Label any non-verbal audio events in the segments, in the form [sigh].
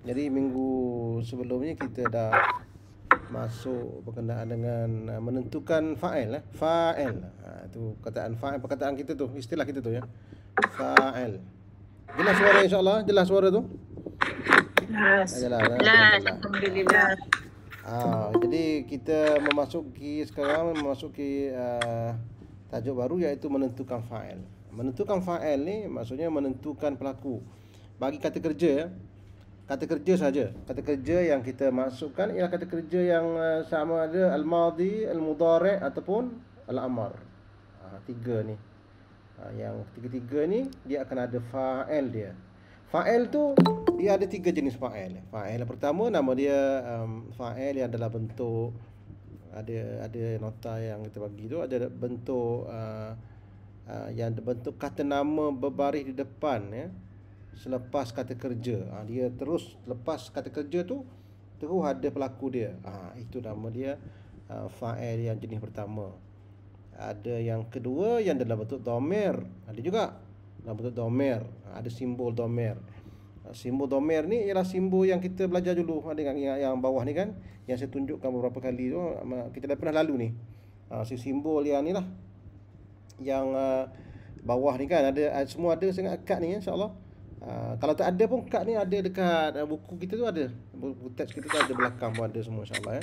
Jadi minggu sebelumnya kita dah masuk berkenaan dengan uh, menentukan fa'il eh? Fa'il ha, Itu perkataan fa'il, perkataan kita tu, istilah kita tu ya Fa'il Jelas suara insyaAllah, jelas suara tu Jelas Jelas, eh? jelas. Alhamdulillah ha, Jadi kita memasuki sekarang, memasuki uh, tajuk baru iaitu menentukan fa'il Menentukan fa'il ni maksudnya menentukan pelaku Bagi kata kerja ya kata kerja saja. Kata kerja yang kita masukkan ialah kata kerja yang eh, sama ada al-madi, al-mudhari' ataupun al-amr. Ha, tiga ni. Ha, yang tiga-tiga ni dia akan ada fa'il dia. Fa'il tu dia ada tiga jenis fa'il. Fa'il pertama nama dia um, fa'il yang adalah bentuk ada ada nota yang kita bagi tu ada bentuk uh, uh, yang bentuk kata nama berbaris di depan ya selepas kata kerja ha, dia terus lepas kata kerja tu terus ada pelaku dia ha, itu nama dia ha, fa'il yang jenis pertama ada yang kedua yang dalam bentuk domer ada juga dalam bentuk domer ha, ada simbol domer ha, Simbol domer ni ialah simbol yang kita belajar dulu ha, dengan yang, yang bawah ni kan yang saya tunjukkan beberapa kali tu kita dah pernah lalu ni. Ha, si simbol yang ni lah yang uh, bawah ni kan ada semua ada sangat akad ni Insyaallah. Ya, Ah, kalau tak ada pun kad ni ada dekat uh, buku kita tu ada buku teks kita tu ada belakang pun ada semua insyaallah ya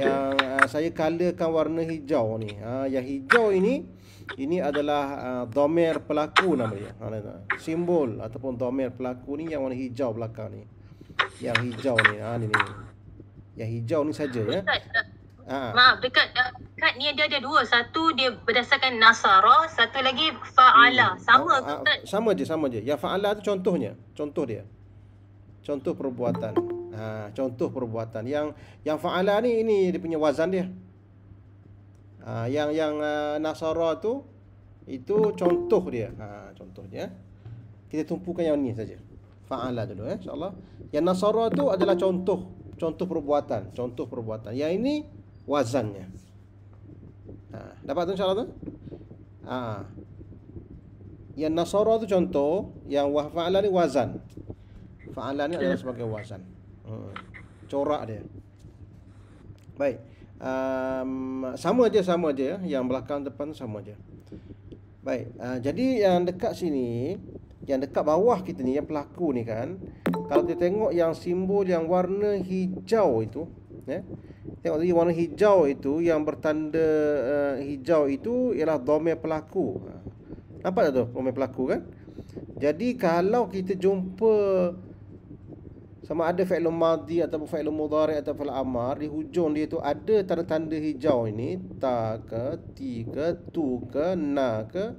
yang uh, saya colorkan warna hijau ni ha uh, yang hijau ini ini adalah uh, domer pelaku nama dia ha uh, simbol ataupun domer pelaku ni yang warna hijau belakang ni yang hijau ni ha uh, ni ni yang hijau ni saja ya Ustaz, Ha. Maaf, dekat kad ni dia ada dua. Satu dia berdasarkan Nasara, satu lagi Fa'ala. Hmm. Sama ha, ha, ke tak? Sama je, sama je. Ya Fa'ala tu contohnya. Contoh dia. Contoh perbuatan. Ha, contoh perbuatan. Yang yang Fa'ala ni, ini dia punya wazan dia. Ha, yang yang uh, Nasara tu, itu contoh dia. Ha, contohnya. Kita tumpukan yang ni saja. Fa'ala dulu eh, insyaAllah. Yang Nasara tu adalah contoh. Contoh perbuatan. Contoh perbuatan. Yang ini wazannya. Ha, dapat tu insyaAllah tu? Ah, Yang nasara tu contoh, yang fa'ala ni wazan. Fa'ala ni adalah sebagai wazan. Hmm. Corak dia. Baik. Um, sama aja, sama je. Yang belakang depan sama aja. Baik. Uh, jadi yang dekat sini, yang dekat bawah kita ni, yang pelaku ni kan. Kalau kita tengok yang simbol yang warna hijau itu. Ya. Eh, Tengok tadi warna hijau itu yang bertanda uh, hijau itu ialah domain pelaku. Nampak tak tu domain pelaku kan? Jadi kalau kita jumpa sama ada fa'lul madhi ataupun fa'lul mudhari atau fa'lul amar di hujung dia tu ada tanda-tanda hijau ini ta ke ti ke tu ke na ke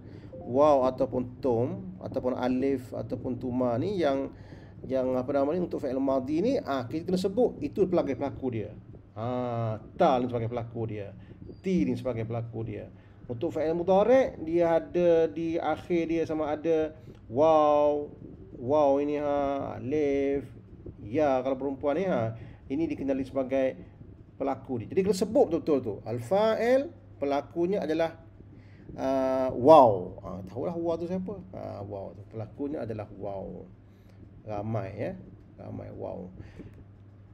wow ataupun tom ataupun alif ataupun tuma ni yang yang apa nama ni untuk fa'lul madhi ni ah kita kena sebut itu pelaku pelaku dia Ha, ta ni sebagai pelaku dia. Ti ni sebagai pelaku dia. Untuk fa'il mudhari' dia ada di akhir dia sama ada waw, waw ini ha, alif, ya kalau perempuan ni ha. Ini dikenali sebagai pelaku dia. Jadi kena sebut betul-betul tu. Al-fa'il pelakunya adalah uh, waw. Ha, tahulah waw tu siapa? Ha, waw tu. Pelakunya adalah waw. Ramai ya. Ramai waw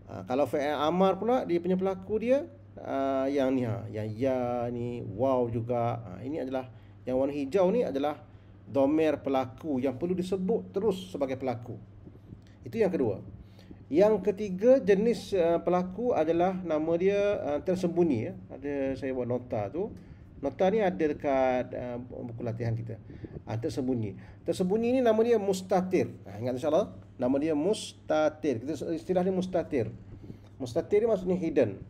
ha, kalau fi'il amar pula dia punya pelaku dia ha, yang ni ha yang ya ni wow juga ha, ini adalah yang warna hijau ni adalah domer pelaku yang perlu disebut terus sebagai pelaku itu yang kedua yang ketiga jenis uh, pelaku adalah nama dia uh, tersembunyi ya. ada saya buat nota tu nota ni ada dekat uh, buku latihan kita uh, tersembunyi tersembunyi ni nama dia mustatir uh, ingat insyaallah Nama dia mustatir. Kita istilah dia mustatir. Mustatir ni maksudnya hidden.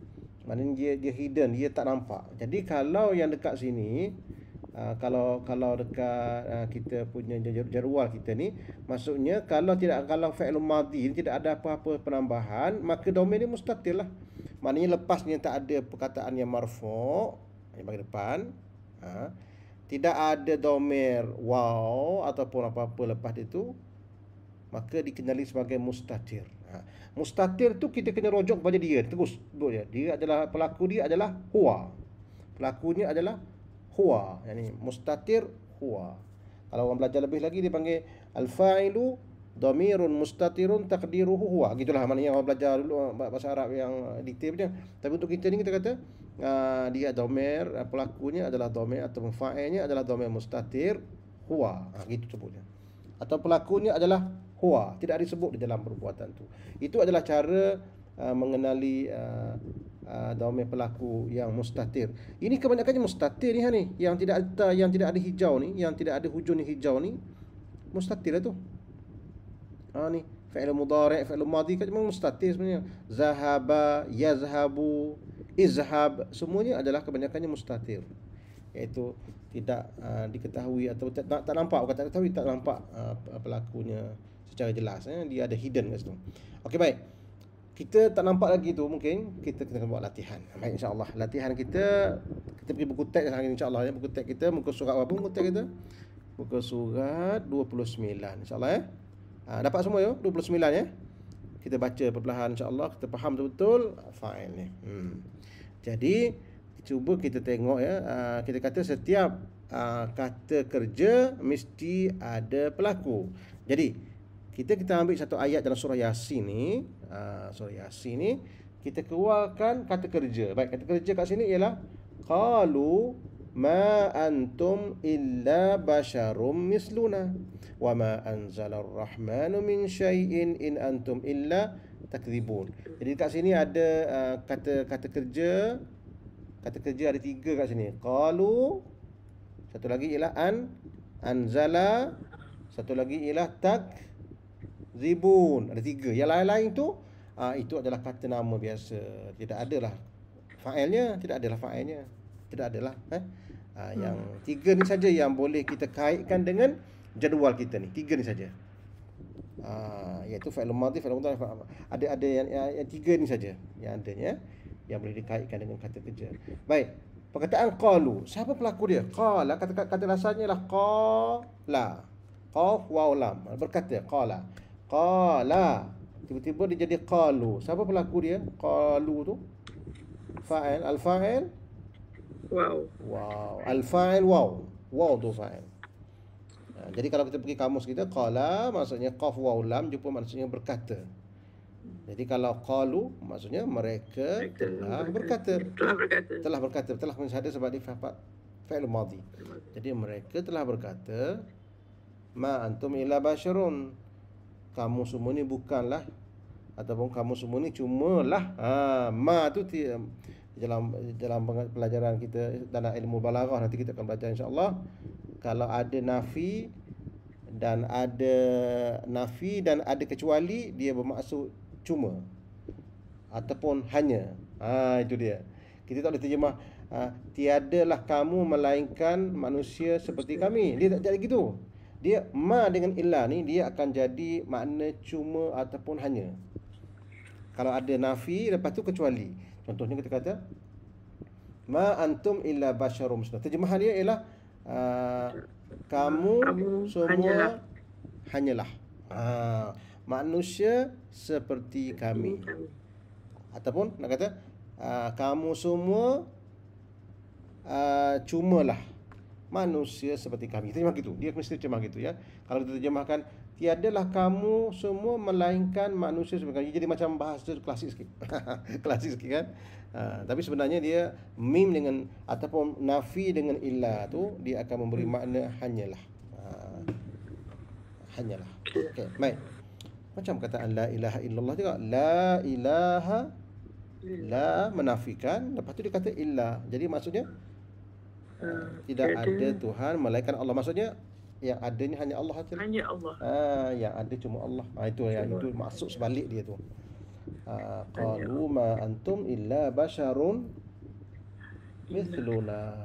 Maksudnya dia dia hidden, dia tak nampak. Jadi kalau yang dekat sini uh, kalau kalau dekat uh, kita punya jadual kita ni maksudnya kalau tidak kalau fi'il madhi tidak ada apa-apa penambahan maka domain dia mustatir lah maknanya ni tak ada perkataan yang marfu' yang bagi depan uh, tidak ada domain wow ataupun apa-apa lepas itu maka dikenali sebagai mustatir. Ha. Mustatir tu kita kena rojok pada dia terus. Dia. dia adalah pelaku dia adalah huwa. Pelakunya adalah huwa. Yani mustatir huwa. Kalau orang belajar lebih lagi dia panggil al-fa'ilu damirun mustatirun taqdiruhu huwa. Gitulah maknanya orang belajar dulu bahasa Arab yang detail dia. Tapi untuk kita ni kita kata aa, ah, dia domer ah, pelakunya adalah domer atau fa'ilnya adalah domer mustatir huwa. Ha, ah, gitu sebutnya. Atau pelakunya adalah hua tidak disebut di dalam perbuatan tu itu adalah cara uh, mengenali uh, uh, domain pelaku yang mustatir ini kebanyakannya mustatir ni ha ni yang tidak ada yang tidak ada hijau ni yang tidak ada hujung ni hijau ni mustatir lah tu ha ni fi'il mudhari' fi'il madhi kan memang mustatir sebenarnya zahaba yazhabu izhab semuanya adalah kebanyakannya mustatir iaitu tidak uh, diketahui atau tak, tak nampak bukan tak ketahui tak nampak uh, pelakunya secara jelas eh? dia ada hidden kat situ okey baik kita tak nampak lagi tu mungkin kita kena buat latihan baik insyaallah latihan kita kita pergi buku teks hari ini insyaallah ya buku teks kita muka surat apa buku teks kita muka surat 29 insyaallah eh ha, dapat semua yo 29 ya eh? kita baca perlahan insyaallah kita faham betul fine ni hmm. jadi cuba kita tengok ya ha, kita kata setiap ha, kata kerja mesti ada pelaku jadi kita kita ambil satu ayat dalam surah Yasin ni ha, surah Yasin ni kita keluarkan kata kerja baik kata kerja kat sini ialah qalu ma antum illa basharum misluna wa ma anzala ar-rahmanu min shay'in in antum illa takdzibun jadi kat sini ada uh, kata kata kerja kata kerja ada tiga kat sini qalu satu lagi ialah an anzala satu lagi ialah tak Zibun Ada tiga Yang lain-lain tu uh, Itu adalah kata nama biasa Tidak adalah Failnya Tidak adalah failnya Tidak adalah eh? uh, Yang tiga ni saja Yang boleh kita kaitkan dengan Jadual kita ni Tiga ni saja uh, Iaitu fail umadhi Fail umadhi Ada ada yang, yang, yang tiga ni saja Yang ada ya? Yang boleh dikaitkan dengan kata kerja Baik Perkataan qalu Siapa pelaku dia? Qala Kata, kata rasanya lah Qala Qaf waw lam Berkata Qala Qala Tiba-tiba dia jadi qalu Siapa pelaku dia? Qalu tu Fa'il Al-fa'il Wow, wow. Al-fa'il wow Wow tu fa'il nah, ha, Jadi kalau kita pergi kamus kita Qala maksudnya Qaf wow lam Jumpa maksudnya berkata jadi kalau qalu maksudnya mereka, telah berkata. berkata telah berkata telah mensyahadah sebab dia fa'il fa'il madhi. Jadi mereka telah berkata ma antum illa basyarun kamu semua ni bukanlah ataupun kamu semua ni cumalah ha ma tu dalam dalam pelajaran kita dalam ilmu balaghah nanti kita akan belajar insyaallah kalau ada nafi dan ada nafi dan ada kecuali dia bermaksud cuma ataupun hanya ha itu dia kita tak boleh terjemah ha, tiadalah kamu melainkan manusia seperti kami dia tak jadi gitu dia ma dengan illa ni dia akan jadi makna cuma ataupun hanya kalau ada nafi lepas tu kecuali contohnya kita kata ma antum illa basyarum mislah terjemahan dia ialah uh, kamu, semua hanyalah, hanyalah. Ha, manusia seperti kami ataupun nak kata uh, kamu semua uh, cumalah manusia seperti kami. Terjemah gitu. Dia mesti terjemah gitu ya. Kalau kita terjemahkan tiadalah kamu semua melainkan manusia seperti kami. Jadi macam bahasa klasik sikit. [laughs] klasik sikit kan? Uh, tapi sebenarnya dia mim dengan ataupun nafi dengan illah tu dia akan memberi makna hanyalah. Uh, hanyalah. Okey. Baik. Macam kata la ilaha illallah juga. La ilaha la menafikan lepas tu dia kata illah. Jadi maksudnya Hmm. tidak ada. ada Tuhan melainkan Allah maksudnya yang adanya hanya Allah saja. Hanya Allah. Ah, ha, yang ada cuma Allah. ha, itu yang itu masuk sebalik dia tu. Ha, qalu ha, ma antum illa basharun mithluna.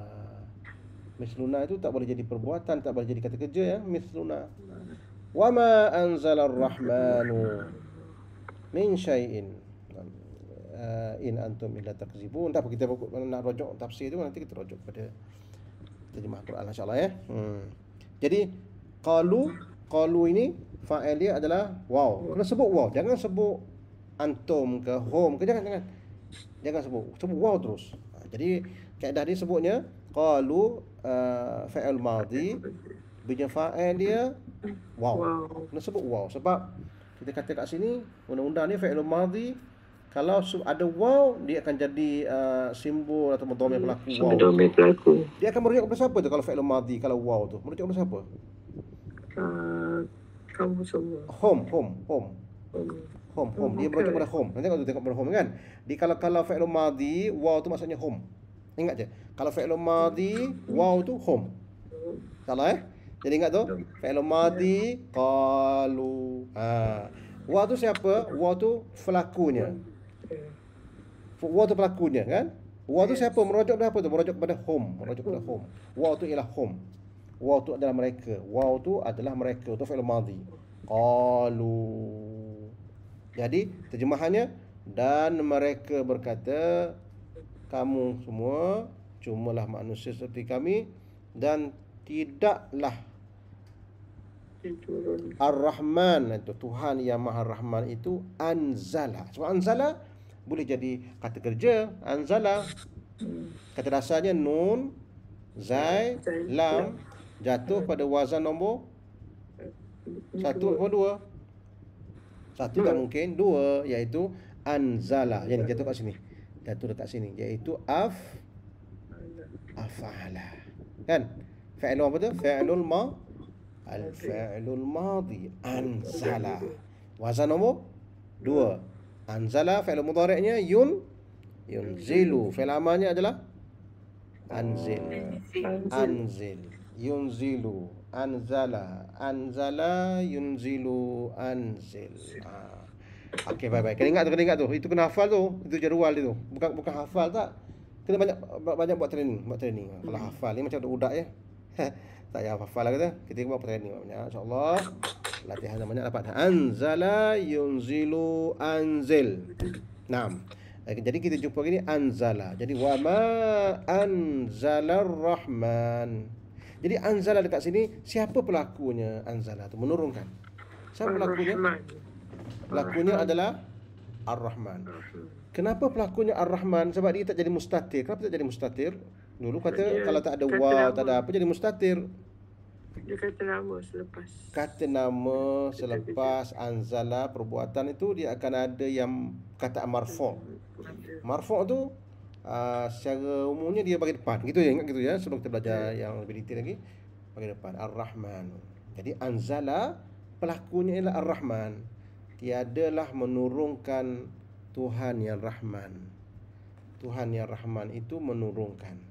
Mithluna itu tak boleh jadi perbuatan, tak boleh jadi kata kerja ya, mithluna. Wa ma anzala ar-rahmanu min syai'in. Ha, in antum illa takzibun. Tak apa kita nak rujuk tafsir tu nanti kita rujuk pada terjemah Quran insyaAllah ya. Hmm. Jadi qalu qalu ini fa'il dia adalah wow. Kena sebut wow. Jangan sebut antum ke home ke jangan jangan. Jangan sebut. Sebut wow terus. Ha, jadi kaedah dia sebutnya qalu uh, fa'il madhi bila fa'il dia wow. Kena sebut wow sebab kita kata kat sini undang-undang ni fa'il madhi kalau ada wow dia akan jadi uh, simbol atau domain hmm, pelaku wow domain pelaku dia akan merujuk kepada siapa tu kalau fi'il madhi kalau wow tu merujuk kepada siapa uh, kamu semua home home home home home, oh, dia merujuk kepada home nanti kalau tu tengok kepada home kan Di kalau kalau fi'il madhi wow tu maksudnya home ingat je kalau fi'il madhi wow tu home salah eh jadi ingat tu fi'il madhi qalu ya. ha Wa tu siapa? Wa tu pelakunya. Wa tu pelakunya kan Wa tu siapa Merojok kepada apa tu Merojok pada home Merojok pada home Wa tu ialah home Wa tu adalah mereka Wa tu adalah mereka Tu fa'il madhi Qalu Jadi terjemahannya Dan mereka berkata Kamu semua Cumalah manusia seperti kami Dan tidaklah Ar-Rahman itu Tuhan yang Maha Rahman itu anzala. Sebab anzala boleh jadi kata kerja anzala kata dasarnya nun zai lam jatuh pada wazan nombor satu atau dua satu tak mungkin dua iaitu anzala yang ini, jatuh kat sini jatuh dekat sini iaitu af afala kan fa'lun apa tu fa'ilul ma al fa'lul madi anzala wazan nombor dua Anzala fi'il mudhari'nya yun yunzilu. Hmm. Fi'il amalnya adalah anzil. Anzil. Yunzilu. Anzala. Anzala yunzilu anzil. Ha. Okey, bye. baik Kena ingat tu, kena ingat tu. Itu kena hafal tu. Itu jadual dia tu. Bukan bukan hafal tak. Kena banyak banyak buat training, buat training. Kalau hmm. hafal ni macam budak ya. [laughs] tak payah hafal lagi kata. Kita berapa tadi ni maknanya. InsyaAllah. Latihan yang banyak dapat. Anzala yunzilu anzil. Naam. Eh, jadi kita jumpa gini anzala. Jadi wa ma anzala rahman. Jadi anzala dekat sini siapa pelakunya anzala tu menurunkan. Siapa pelakunya? Pelakunya adalah Ar-Rahman. Kenapa pelakunya Ar-Rahman? Sebab dia tak jadi mustatir. Kenapa tak jadi mustatir? Dulu kata dia kalau tak ada wow, nama. tak ada apa jadi mustatir. Dia kata nama selepas. Kata nama selepas anzala perbuatan itu dia akan ada yang kata marfu'. Marfu' tu uh, secara umumnya dia bagi depan. Gitu ya ingat gitu ya sebelum kita belajar ya. yang lebih detail lagi bagi depan Ar-Rahman. Jadi anzala pelakunya ialah Ar-Rahman. Tiadalah menurunkan Tuhan yang Rahman. Tuhan yang Rahman itu menurunkan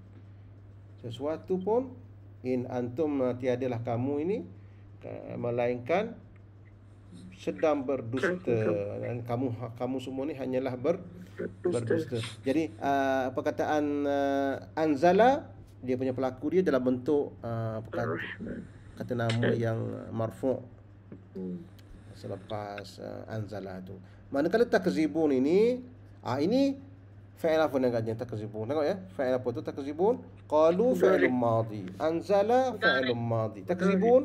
sesuatu pun in antum eh, tiadalah kamu ini eh, melainkan sedang berdusta dan kamu kamu semua ni hanyalah ber, berdusta. Jadi eh, perkataan anzala dia punya pelaku dia dalam bentuk uh, kata nama yang marfu' hmm. selepas uh, anzala tu. Manakala takzibun ini ah uh, ini fa'il apa nak kata takzibun tengok ya fa'il apa tu takzibun قالوا فعل ماضي أنزل فعل ماضي تكذبون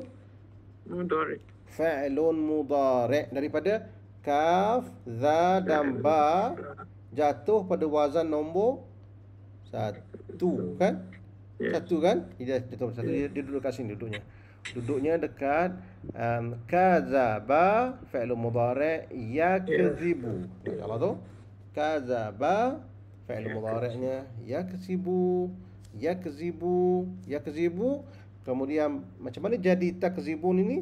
مضارع فعل مضارع daripada kaf za dan ba jatuh pada wazan nombor satu kan yes. satu kan dia jatuh satu dia, dia duduk kat sini duduknya duduknya dekat um, kazaba fi'il mudhari' yakzibu yes. kalau tu kazaba fi'il mudhari'nya yakzibu yes yakzibu yakzibu kemudian macam mana jadi takzibun ini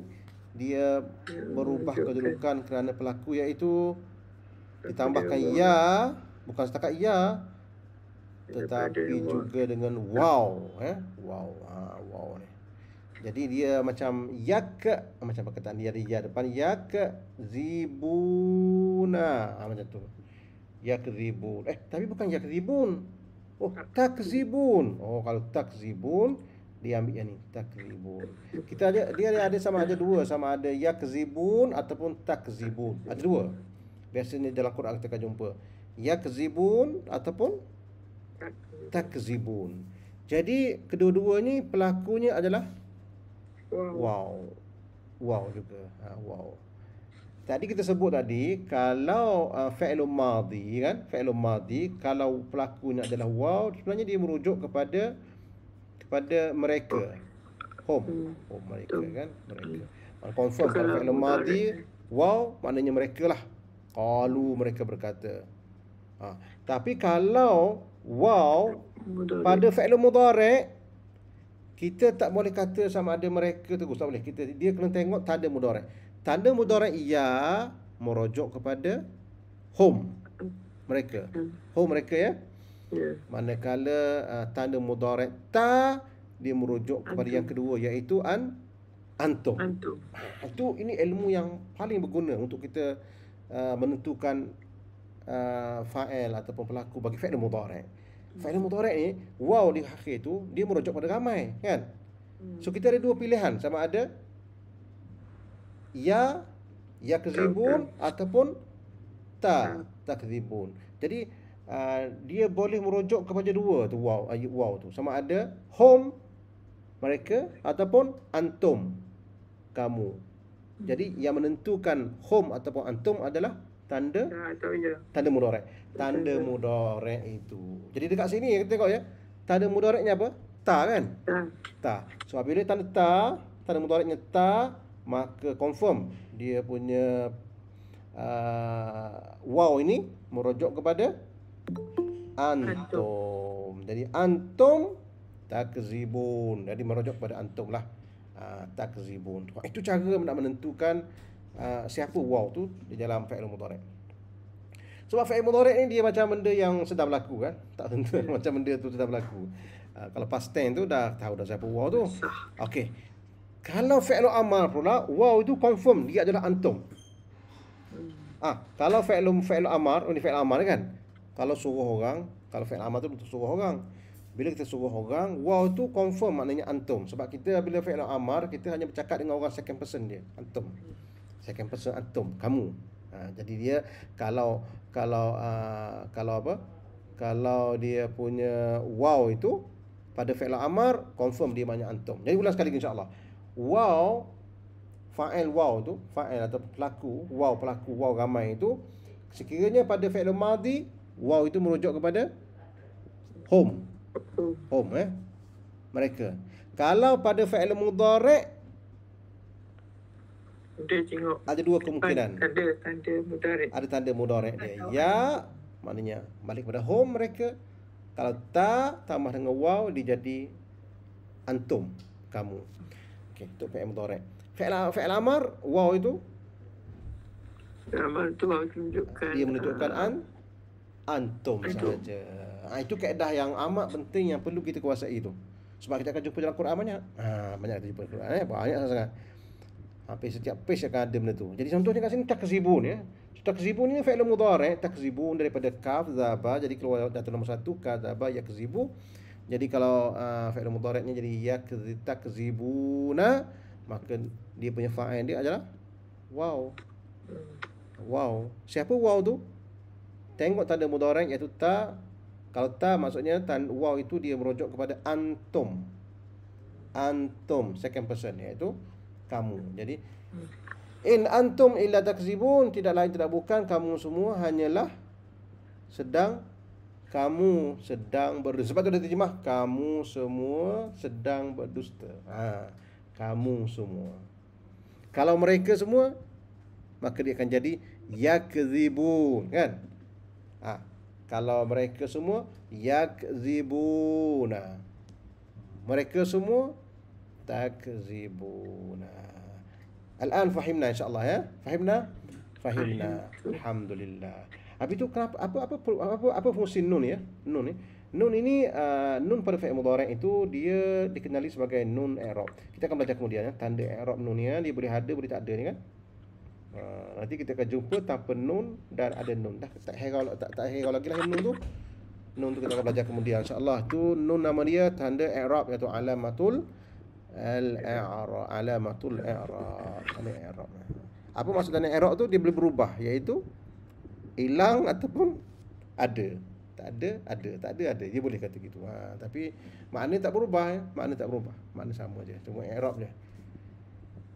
dia berubah okay, kedudukan kerana pelaku iaitu ditambahkan ya bukan setakat ya tetapi juga dengan wow eh wow ah wow jadi dia macam yak macam perkataan dia dia ya depan yak zibuna ah ha, macam tu yak zibun eh tapi bukan yak zibun Oh, takzibun. Oh, kalau takzibun, dia ambil yang ni, takzibun. Kita ada, dia ada sama ada dua, sama ada yakzibun ataupun takzibun. Ada dua. Biasanya dalam Quran kita akan jumpa. Yakzibun ataupun takzibun. Jadi, kedua-dua ni pelakunya adalah wow. Wow juga. Ha, wow. Tadi kita sebut tadi kalau uh, fa'lu madhi kan fa'lu madi, kalau pelakunya adalah waw sebenarnya dia merujuk kepada kepada mereka home oh mereka kan mereka hmm. Man, confirm kalau fa'lu madhi kan? waw maknanya mereka lah qalu mereka berkata ha. tapi kalau waw pada fa'lu mudhari kita tak boleh kata sama ada mereka tu tak boleh kita dia kena tengok tak ada mudhari Tanda mudara ia merujuk kepada home mereka. Hmm. Home mereka ya? ya. Manakala uh, tanda mudara ta dia merujuk kepada Antum. yang kedua iaitu an Antum. Antum. Itu ah, ini ilmu yang paling berguna untuk kita uh, menentukan uh, fa'il ataupun pelaku bagi fa'il mudarek. Hmm. Fa'il mudarek ni, wow di akhir tu, dia merujuk pada ramai, kan? Hmm. So, kita ada dua pilihan. Sama ada ya yakzibun ya, ataupun ta ya. takzibun. Jadi uh, dia boleh merujuk kepada dua tu wow ah, wow tu. Sama ada home mereka ataupun antum kamu. Jadi hmm. yang menentukan home ataupun antum adalah tanda ya, tanda mudorek tanda mudorek itu jadi dekat sini kita tengok ya tanda mudoreknya apa ta kan ta so apabila tanda ta tanda mudoreknya ta maka confirm dia punya uh, wow ini merujuk kepada antum. Jadi antum takzibun. Jadi merujuk kepada antum lah. Uh, takzibun. Itu cara nak menentukan uh, siapa wow tu di dalam fa'il mudhari'. Sebab fa'il mudhari' ni dia macam benda yang sedang berlaku kan. Tak tentu [laughs] macam benda tu sedang berlaku. Uh, kalau past tense tu dah tahu dah siapa wow tu. Okey. Kalau fi'lu amar pula, wow itu confirm dia adalah antum. Ah, kalau fi'lu fi'lu amar, ini oh, fi'lu amar kan? Kalau suruh orang, kalau fi'lu amar tu untuk suruh orang. Bila kita suruh orang, wow itu confirm maknanya antum. Sebab kita bila fi'lu amar, kita hanya bercakap dengan orang second person dia, antum. Second person antum, kamu. Ha, jadi dia kalau kalau uh, kalau apa? Kalau dia punya wow itu pada fi'lu amar, confirm dia banyak antum. Jadi ulang sekali lagi insya-Allah wow fa'il wow tu fa'il atau pelaku wow pelaku wow ramai itu sekiranya pada fi'il madhi wow itu merujuk kepada home home eh mereka kalau pada fi'il mudhari dia ada dua kemungkinan tanda tanda mudhari ada tanda mudhari dia ya maknanya balik kepada home mereka kalau tak, tambah dengan wow dia jadi antum kamu Okey, itu fi'il mudhari'. Fi'il fi'il amar waw itu amar itu menunjukkan dia menunjukkan uh, an antum saja. Ha, ah, itu kaedah yang amat penting yang perlu kita kuasai itu. Sebab kita akan jumpa dalam Quran banyak. Ha, banyak kita jumpa dalam Quran. Eh? Banyak sangat-sangat. Lah Hampir setiap page akan ada benda tu. Jadi contohnya kat sini takzibun ya. Takzibun ni fi'il mudhari' eh. takzibun daripada kaf zaba jadi keluar datang nombor satu kaf zaba yakzibu jadi kalau uh, fi'il mudhari'nya jadi yakzibuna maka dia punya fa'il dia adalah wow. Wow. Siapa wow tu? Tengok tanda mudhari' iaitu ta. Kalau ta maksudnya tan wow itu dia merujuk kepada antum. Antum second person iaitu kamu. Jadi in antum illa takzibun tidak lain tidak bukan kamu semua hanyalah sedang kamu sedang berdusta. Sebab kita terjemah kamu semua sedang berdusta. Ha, kamu semua. Kalau mereka semua maka dia akan jadi yakzibun kan? Ha, kalau mereka semua yakzibuna. Mereka semua takzibuna. Al-an fahimna insya-Allah ya. Fahimna? Fahimna. Alhamdulillah. Habis tu kenapa apa apa apa apa, apa fungsi nun ya? Nun ni. Ya. Nun ini uh, nun pada fi'il mudhari' itu dia dikenali sebagai nun i'rab. Kita akan belajar kemudian ya, tanda i'rab nun ni ya. dia boleh ada boleh tak ada ni kan. Uh, nanti kita akan jumpa tanpa nun dan ada nun dah. Tak kalau tak tak hero lagi lah nun tu. Nun tu kita akan belajar kemudian insya-Allah. Tu nun nama dia tanda i'rab iaitu alamatul al-i'rab alamatul i'rab. Al-i'rab. Apa maksud tanda i'rab tu dia boleh berubah iaitu hilang ataupun ada tak ada ada tak ada ada dia boleh kata gitu ha, tapi makna tak berubah ya. makna tak berubah makna sama aja cuma i'rab je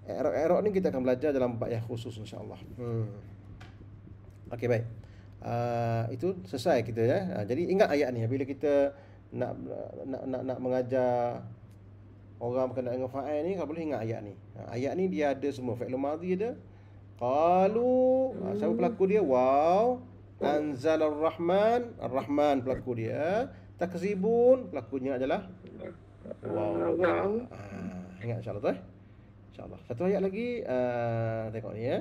i'rab i'rab ni kita akan belajar dalam bab yang khusus insyaallah hmm okey baik uh, itu selesai kita ya uh, jadi ingat ayat ni bila kita nak nak nak, nak mengajar orang berkenaan dengan fa'il ni kalau boleh ingat ayat ni uh, ayat ni dia ada semua fi'il madhi dia Qalu ha, Siapa pelaku dia? Wow Anzal Ar-Rahman Ar-Rahman pelaku dia Takzibun Pelakunya adalah Wow ha, ah, Ingat insyaAllah tu eh InsyaAllah Satu ayat lagi uh, Tengok ni ya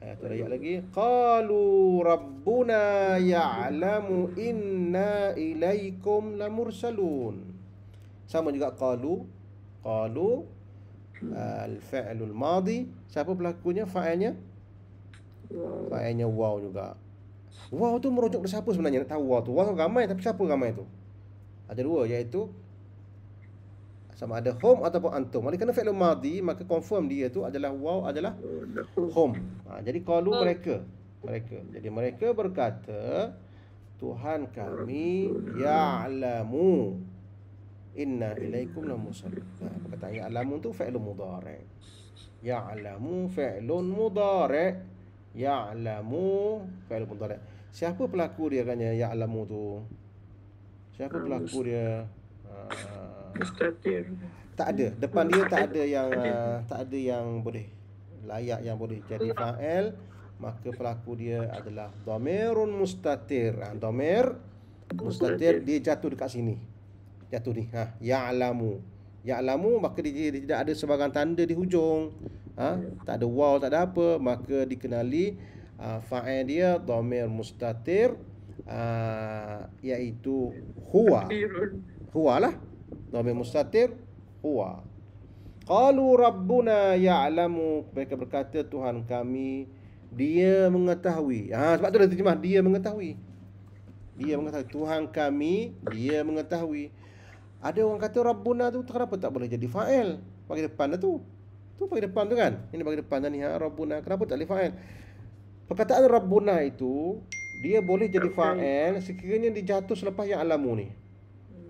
Ayat ayat lagi Qalu Rabbuna Ya'lamu Inna Ilaikum Lamursalun Sama juga Qalu Qalu Ah, Al-fa'lul madi Siapa pelakunya? Fa'ilnya? Fa'ilnya waw juga Waw tu merujuk kepada siapa sebenarnya? Nak tahu waw tu Waw tu ramai tapi siapa ramai tu? Ada dua iaitu sama ada home ataupun antum. Oleh kerana fi'lul madi maka confirm dia tu adalah waw adalah home. Ha, jadi kalau mereka mereka jadi mereka berkata Tuhan kami ya'lamu inna ilaikum la musallun kata ya'lamu tu fi'il mudhari ya'lamu fi'lun mudhari ya'lamu fi'il mudhari siapa pelaku dia kan ya'lamu tu siapa uh, pelaku dia uh, tak ada depan dia tak ada yang ah, tak ada yang boleh layak yang boleh jadi fa'il maka pelaku dia adalah domerun mustatir ha, mustatir dia jatuh dekat sini jatuh ni ha ya ya'lamu maka dia, dia tidak ada sebarang tanda di hujung ha tak ada wow, tak ada apa maka dikenali uh, fa'il dia dhamir mustatir uh, iaitu huwa huwa lah dhamir mustatir huwa qalu rabbuna ya'lamu mereka berkata tuhan kami dia mengetahui ha sebab tu dah terjemah dia mengetahui dia mengetahui Tuhan kami dia mengetahui ada orang kata Rabbuna tu kenapa tak boleh jadi fa'il bagi depan tu. Tu bagi depan tu kan. Ini bagi depan ni ha Rabbuna kenapa tak boleh fa'il? Perkataan Rabbuna itu dia boleh jadi fa'il sekiranya dia jatuh selepas yang alamu ni.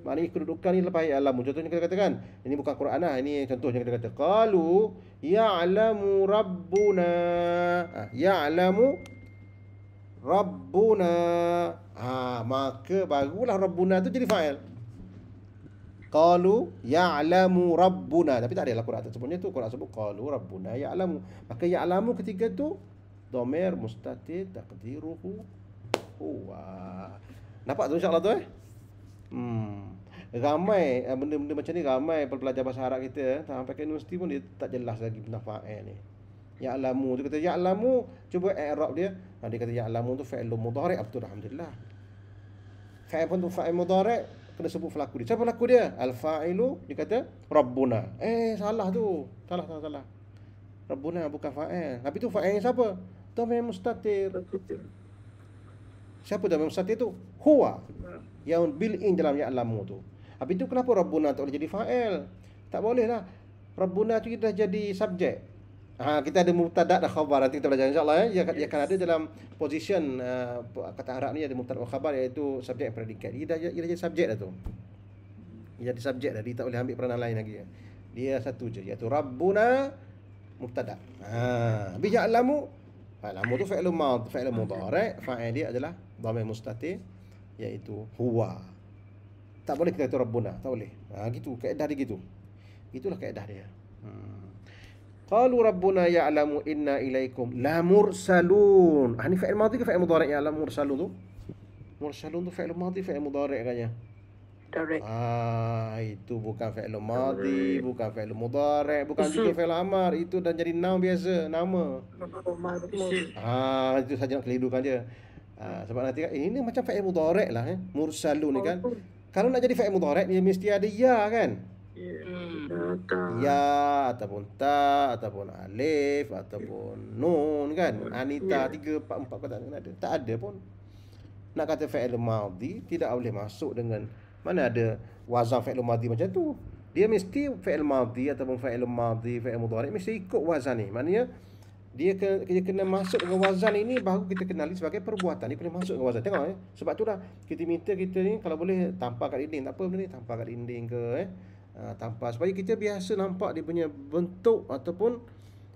Maknanya kedudukan ni lepas yang alamu. Contohnya kita katakan ini bukan Quran lah. Ini contohnya kita kata qalu ya'lamu Rabbuna. Ha, ya'lamu Rabbuna. Ha, maka barulah Rabbuna tu jadi fa'il qalu ya'lamu rabbuna tapi tak ada lah Quran sebutnya tu Quran sebut qalu rabbuna ya'lamu maka ya'lamu ketiga tu domir mustatir taqdiruhu huwa nampak tu insyaallah tu eh hmm ramai eh, benda-benda macam ni ramai pelajar bahasa Arab kita eh. sampai ke universiti pun dia tak jelas lagi penafa'an eh, ni ya'lamu tu kata ya'lamu cuba i'rab dia ha, dia kata ya'lamu tu fi'il mudhari' abdul alhamdulillah fa'il pun tu fa'il mudhari' kena sebut pelaku dia. Siapa pelaku dia? Al-fa'ilu dia kata Rabbuna. Eh salah tu. Salah salah salah. Rabbuna bukan fa'il. Tapi tu fa'il siapa? Tamim mustatir. Siapa tamim mustatir tu? Huwa. Yang bil'in dalam ya'lamu tu. Habis tu kenapa Rabbuna tak boleh jadi fa'il? Tak boleh lah. Rabbuna tu dah jadi subjek. Ha, kita ada mubtada' dan khabar nanti kita belajar insya-Allah ya. Dia, dia akan ada dalam position uh, kata Arab ni ada mubtada' dan khabar iaitu subjek predikat. Dia, dia, dia jadi subjek dah tu. Dia jadi subjek dah, dia tak boleh ambil peranan lain lagi. Dia satu je iaitu rabbuna mubtada'. Ha, bi ya'lamu fa'lamu tu fi'lu mad, fi'lu mudhari', fa'il dia adalah dhamir mustatir iaitu huwa. Tak boleh kita kata rabbuna, tak boleh. Ha, gitu kaedah dia gitu. Itulah kaedah dia. Hmm. Qalu rabbuna ya'lamu inna ilaikum la mursalun. Ah ni fi'il madhi ke fi'il mudhari' ya'lamu mursalun tu? Mursalun tu fi'il madhi fi'il mudhari' kan ya? Direct. Ah itu bukan fi'il madhi, bukan fi'il mudhari', bukan Isu. juga fi'il amar. Itu dah jadi noun biasa, nama. Ah itu saja nak kelidukan dia. Ah sebab nanti kan, ini macam fi'il mudhari' lah eh. Mursalun ni kan. Kalau nak jadi fi'il mudhari' dia mesti ada ya kan? Yeah. Hmm. Ya ataupun Ta ataupun Alif ataupun Nun kan Anita ya. tiga, empat, 4 kata kan ada Tak ada pun Nak kata fa'il madhi tidak boleh masuk dengan Mana ada wazan fa'il madhi macam tu Dia mesti fa'il madhi ataupun fa'il madhi fa'il mudhari Mesti ikut wazan ni Maknanya dia kena, dia kena masuk dengan wazan ini baru kita kenali sebagai perbuatan. Dia kena masuk dengan wazan. Tengok eh. Sebab itulah kita minta kita ni kalau boleh tampar kat dinding. Tak apa benda ni tampar kat dinding ke eh. Uh, tanpa supaya kita biasa nampak dia punya bentuk ataupun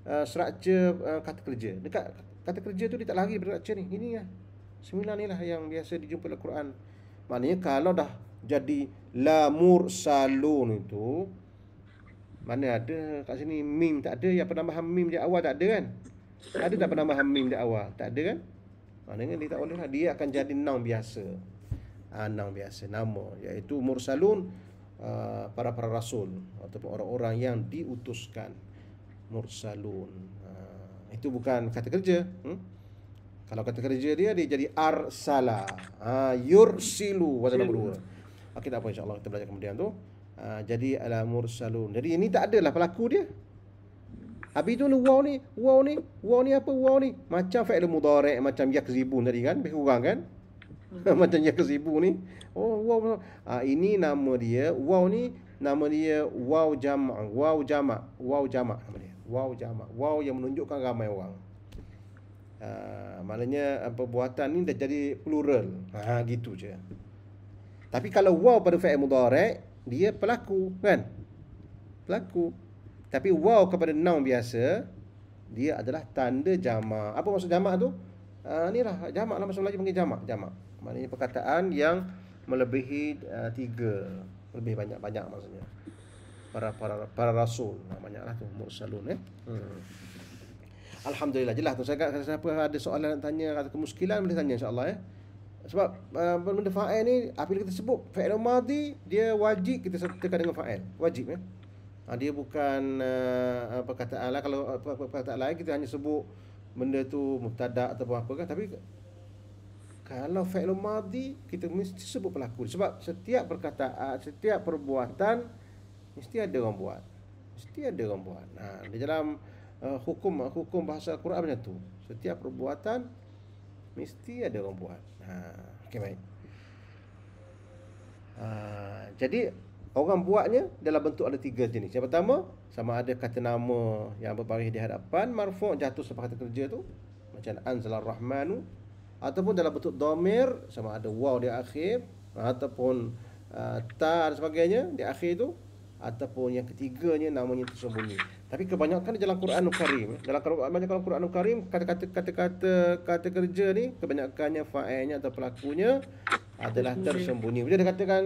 uh, struktur uh, kata kerja dekat kata kerja tu dia tak lari daripada ni ini lah sembilan ni lah yang biasa dijumpa dalam Quran maknanya kalau dah jadi la mursalun itu mana ada kat sini mim tak ada yang penambahan mim dia awal tak ada kan ada tak penambahan mim dia awal tak ada kan maknanya dia tak boleh lah dia akan jadi noun biasa ha, noun biasa nama iaitu mursalun Uh, para para rasul ataupun orang-orang yang diutuskan mursalun uh, itu bukan kata kerja hmm? kalau kata kerja dia dia jadi arsala ha uh, yursilu wazan berdua okey tak apa insyaallah kita belajar kemudian tu uh, jadi ala mursalun jadi ini tak adalah pelaku dia Habis tu waw ni, waw ni, waw ni apa waw ni? Macam fa'il mudhari', macam yakzibun tadi kan, lebih kurang kan? hmm. [laughs] macam yang kesibu ni oh wow ha, ini nama dia wow ni nama dia wow jamak wow jamak wow jamak nama dia wow jamak wow yang menunjukkan ramai orang ha, maknanya ah, perbuatan ni dah jadi plural ha, gitu je tapi kalau wow pada fi'il mudhari' dia pelaku kan pelaku tapi wow kepada noun biasa dia adalah tanda jamak apa maksud jamak tu Uh, ni lah jamak lah masuk lagi panggil jamak jamak Maknanya perkataan yang melebihi uh, tiga lebih banyak-banyak maksudnya para para para rasul banyaklah tu mursalun eh hmm. alhamdulillah jelah tu saya kata siapa ada soalan nak tanya ada kemusykilan boleh tanya insyaallah eh sebab uh, benda fa'il ni apabila kita sebut fa'il madhi dia wajib kita sertakan dengan fa'il wajib eh ha, dia bukan uh, perkataan lah kalau uh, perkataan lain kita hanya sebut benda tu mubtada ataupun apa kan tapi kalau fa'il madhi kita mesti sebut pelaku sebab setiap perkataan setiap perbuatan mesti ada orang buat mesti ada orang buat nah ha, di dalam uh, hukum hukum bahasa Quran macam tu setiap perbuatan mesti ada orang buat nah ha, okey baik uh, jadi orang buatnya dalam bentuk ada tiga jenis yang pertama sama ada kata nama yang berbaris di hadapan marfu jatuh sebab kata kerja tu macam anzalar rahmanu ataupun dalam bentuk domir sama ada waw di akhir ataupun uh, ta dan sebagainya di akhir itu ataupun yang ketiganya namanya tersembunyi tapi kebanyakan eh, dalam Quran al Karim dalam banyak dalam Quran al Karim kata-kata kata-kata kata kerja ni kebanyakannya fa'ilnya atau pelakunya adalah tersembunyi boleh dikatakan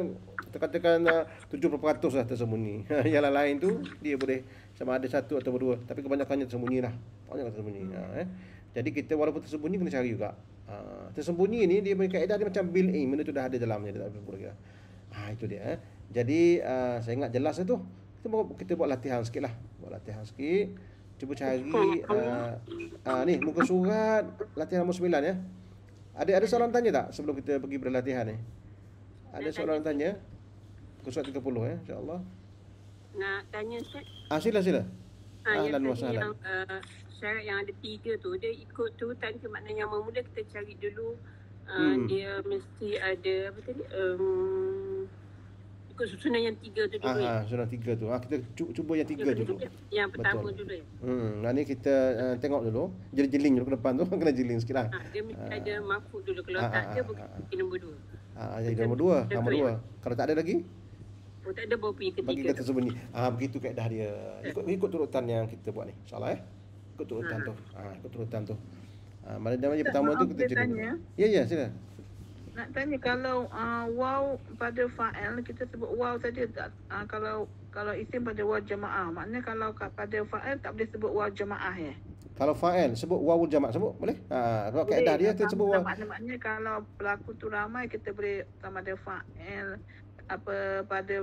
katakan uh, 70% lah tersembunyi [laughs] yang lain-lain tu dia boleh sama ada satu atau dua tapi kebanyakannya tersembunyi lah banyak tersembunyi hmm. ha, eh. jadi kita walaupun tersembunyi kena cari juga Ha, tersembunyi ni dia punya kaedah dia macam built in benda tu dah ada dalamnya dia tak perlu kira. Ha, itu dia eh. Jadi uh, saya ingat jelas lah tu. Kita buat, kita buat latihan sikit lah Buat latihan sikit. Cuba cari uh, uh, ni muka surat latihan nombor 9 ya. Ada ada soalan tanya tak sebelum kita pergi berlatihan ni? Ada soalan tanya? Muka surat 30 ya, eh, insya-Allah. Nak tanya sikit. Ah, sila sila. Ah, Ahlan wa sahlan. Yang, uh, eh, syarat yang ada tiga tu dia ikut tu tadi maknanya yang mula kita cari dulu uh, hmm. dia mesti ada apa tadi um, ikut susunan yang tiga tu dulu ha, susunan tiga tu ha, kita cuba yang tiga dulu yang, yang pertama Betul. dulu ya. hmm, nah ni kita uh, tengok dulu jadi jeling dulu ke depan tu [laughs] kena jeling sikit lah ha, dia mesti ha. ada makhluk dulu kalau ha, tak ada ha, mungkin ha. nombor dua Ha, jadi nombor dua, Betul nombor ya. dua. Ya. Kalau tak ada lagi? Oh, tak ada, baru punya ketiga. Bagi kata sebenarnya. Ha, begitu kaedah dia. Ikut, ikut turutan yang kita buat ni. InsyaAllah eh ikut turutan hmm, tu. Ha, hmm. ah, ikut turutan tu. Ha, mana dia macam pertama tu kita cuba. Ya, ya, sila. Nak tanya kalau uh, ah, wow pada fa'al kita sebut wow saja uh, kalau kalau isim pada wow jemaah. Maknanya kalau pada fa'al tak boleh sebut wow jemaah ya. Kalau fa'al sebut wawu jamak sebut boleh? Ha sebab boleh, kaedah dia kita sebut wawu. Maknanya, maknanya kalau pelaku tu ramai kita boleh sama ada fa'al apa pada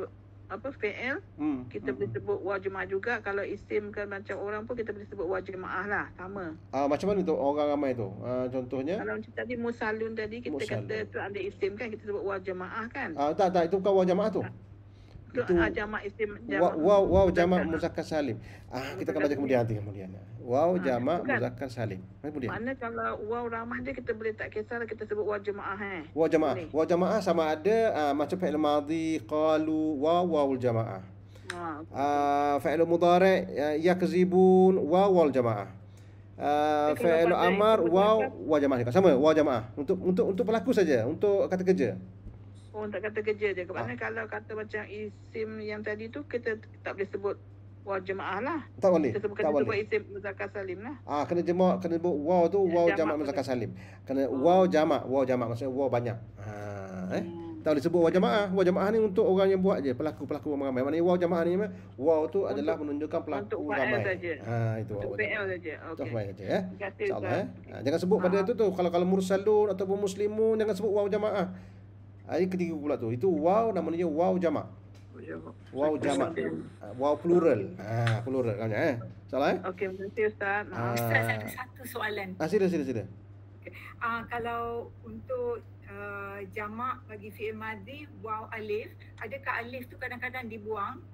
apa fi'il hmm. kita hmm. boleh sebut wajumah juga kalau isim kan macam orang pun kita boleh sebut wajumah lah sama ah, macam mana tu orang ramai tu ah, contohnya kalau macam tadi musalun tadi kita musalun. kata tu ada isim kan kita sebut wajumah kan ah, tak tak itu bukan wajumah tu ah itu uh, jamak isim jamak wow wow, wow jamak muzakkar salim ah, ah kita akan belajar kemudian nanti kemudian wow ha, ah, jamak salim mana kalau wow ramah dia kita boleh tak kisah lah, kita sebut wow jamaah eh wow jamaah boleh. wow jamaah sama ada uh, macam fi'il madhi qalu wow wow jamaah ha uh, fi'il mudhari ya, yakzibun wow wow jamaah Uh, fa'il amar wa kan? wa jamaah sama wa jamaah untuk untuk untuk pelaku saja untuk kata kerja orang tak kata kerja je. Kebanyakan ah. ha. kalau kata macam isim yang tadi tu kita tak boleh sebut waw jemaah lah. Tak boleh. Kita sebut, tak kena boleh. sebut isim muzakkar salim lah. Ah kena jemaah kena sebut waw tu ya, waw jamak muzakkar salim. Kena oh. waw jamak, waw jamak maksudnya waw banyak. Ha eh. Hmm. Tak boleh sebut waw jamaah. Waw jamaah ni untuk orang yang buat je. Pelaku-pelaku ramai-ramai. Maknanya waw jamaah ni memang waw tu untuk, adalah menunjukkan pelaku untuk ramai. Ah, untuk PL saja. Ha, itu untuk PL saja. okay. Untuk PL saja. Eh? Ha, jangan sebut ha. pada itu tu. Kalau kalau mursalun ataupun muslimun, jangan sebut waw jamaah. Ayat ketiga pula tu Itu wow namanya wow jamak Wow jamak ah, Wow plural ah plural kan eh Salah eh Okey berarti Ustaz Maaf ah. Ustaz ada satu soalan Ah sila sila sila okay. Ah, kalau untuk uh, jamak bagi fi'il madhi Wow alif Adakah alif tu kadang-kadang dibuang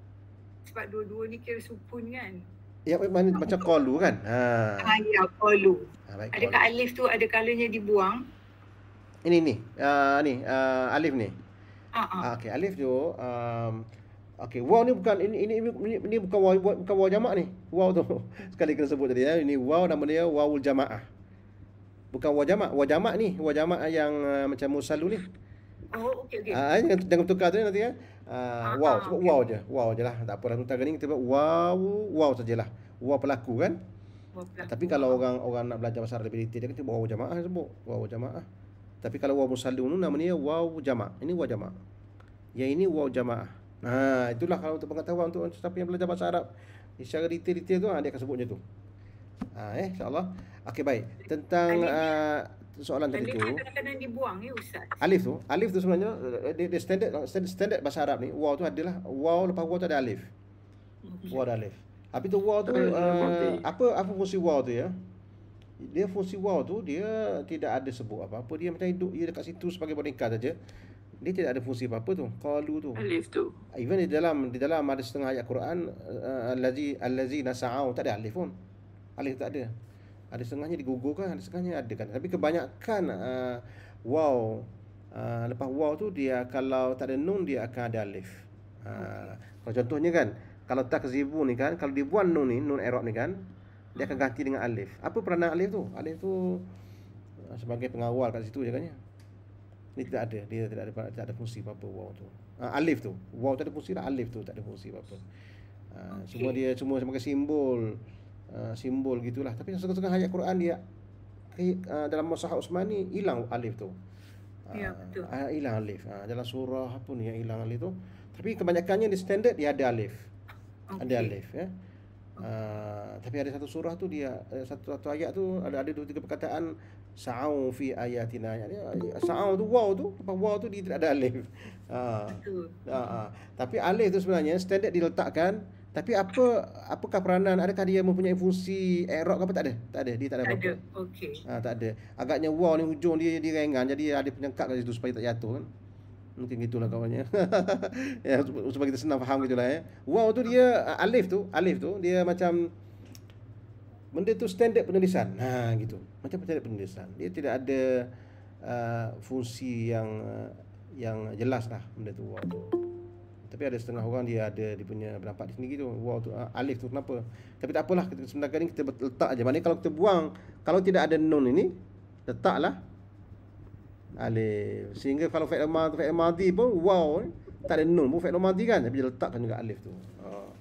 Sebab dua-dua ni kira sukun kan Ya mana, macam kolu kan. Ha. Ha ya kolu. adakah alif tu ada kalanya dibuang ini ni, uh, ni, uh, Alif ni. Uh-huh. Uh, okay, Alif tu, um, okay, wow ni bukan, ini, ini, ini, ini bukan wow, bukan wow jamaah ni. Wow tu, [laughs] sekali kena sebut tadi ya. Ini wow nama dia, wowul jamaah. Bukan wow jamaah, wow jamaah ni, wow jamaah yang uh, macam musalu ni. Oh, okay, okay. Uh, eh, jangan, jangan tukar tu nanti ya. Uh, uh-huh. wow, sebut wow je, wow je lah. Tak apa, tukar gini, kita buat wow, wow sajalah. Wow pelaku kan. Wow, pelaku. Tapi kalau orang orang nak belajar bahasa Arab lebih detail, dia kata wow jamaah sebut. Wow jamaah. uh tapi kalau waw musallimun namanya waw jamak. Ini waw jamak. Yang ini waw jamak. Nah, itulah kalau untuk pengetahuan untuk siapa yang belajar bahasa Arab. Ini secara detail-detail tu ha, dia akan sebutnya tu. Ha, eh insya-Allah. Okey baik. Tentang uh, soalan tadi tu. Kadang-kadang dibuang ya ustaz. Alif tu, alif tu sebenarnya eh, dia, dia standard, eh, standard standard bahasa Arab ni. Waw tu adalah waw lepas waw tu ada alif. Waw ada alif. Habis tu waw tu uh, apa apa fungsi waw tu ya? dia fungsi wow tu dia tidak ada sebut apa-apa dia macam hidup dia dekat situ sebagai boneka saja dia tidak ada fungsi apa-apa tu qalu tu alif tu even di dalam di dalam ada setengah ayat Quran eh, allazi uh, allazi nasau tak ada alif pun alif tak ada ada setengahnya digugurkan ada setengahnya ada kan tapi kebanyakan uh, wow uh, lepas wow tu dia kalau tak ada nun dia akan ada alif uh, kalau contohnya kan kalau takzibu ni kan kalau dibuat nun ni nun i'rab ni kan dia akan ganti dengan alif. Apa peranan alif tu? Alif tu ah, sebagai pengawal kat situ je kan ya. Ini tidak ada. Dia tidak ada tidak ada fungsi apa-apa waw tu. Uh, alif tu. Waw tak ada fungsi lah. Alif tu tak ada fungsi apa-apa. Uh, ah, okay. Semua dia cuma sebagai simbol. simbol gitulah. Tapi yang setengah ayat Quran dia eh, dalam masa Usman hilang alif tu. ya, betul. hilang alif. Uh, dalam surah pun yang hilang alif tu. Tapi kebanyakannya di standard dia ada alif. Okay. Ada alif. Ya. Hmm. Ah, tapi ada satu surah tu dia eh, satu satu ayat tu ada ada dua tiga perkataan sa'au fi ayatina ya sa'au tu wow tu apa wow tu dia tidak ada alif ha. Ha, ha. tapi alif tu sebenarnya standard diletakkan tapi apa apakah peranan adakah dia mempunyai fungsi erok ke apa tak ada tak ada dia tak ada apa. ada okey ha, tak ada agaknya wow ni hujung dia direngan jadi ada penyekat kat situ supaya tak jatuh kan mungkin gitulah kawannya [laughs] ya supaya kita senang faham gitulah eh wow tu dia alif tu alif tu dia macam benda tu standard penulisan ha gitu macam standard penulisan dia tidak ada uh, fungsi yang uh, yang jelas lah benda tu wow tu tapi ada setengah orang dia ada dia punya pendapat di sini gitu wow tu uh, alif tu kenapa tapi tak apalah kita sebenarnya ni kita letak aja maknanya kalau kita buang kalau tidak ada nun ini letaklah alif sehingga kalau fi'il madhi fi'il madhi pun waw eh. tak ada nun pun fi'il madhi kan tapi letakkan juga alif tu ah.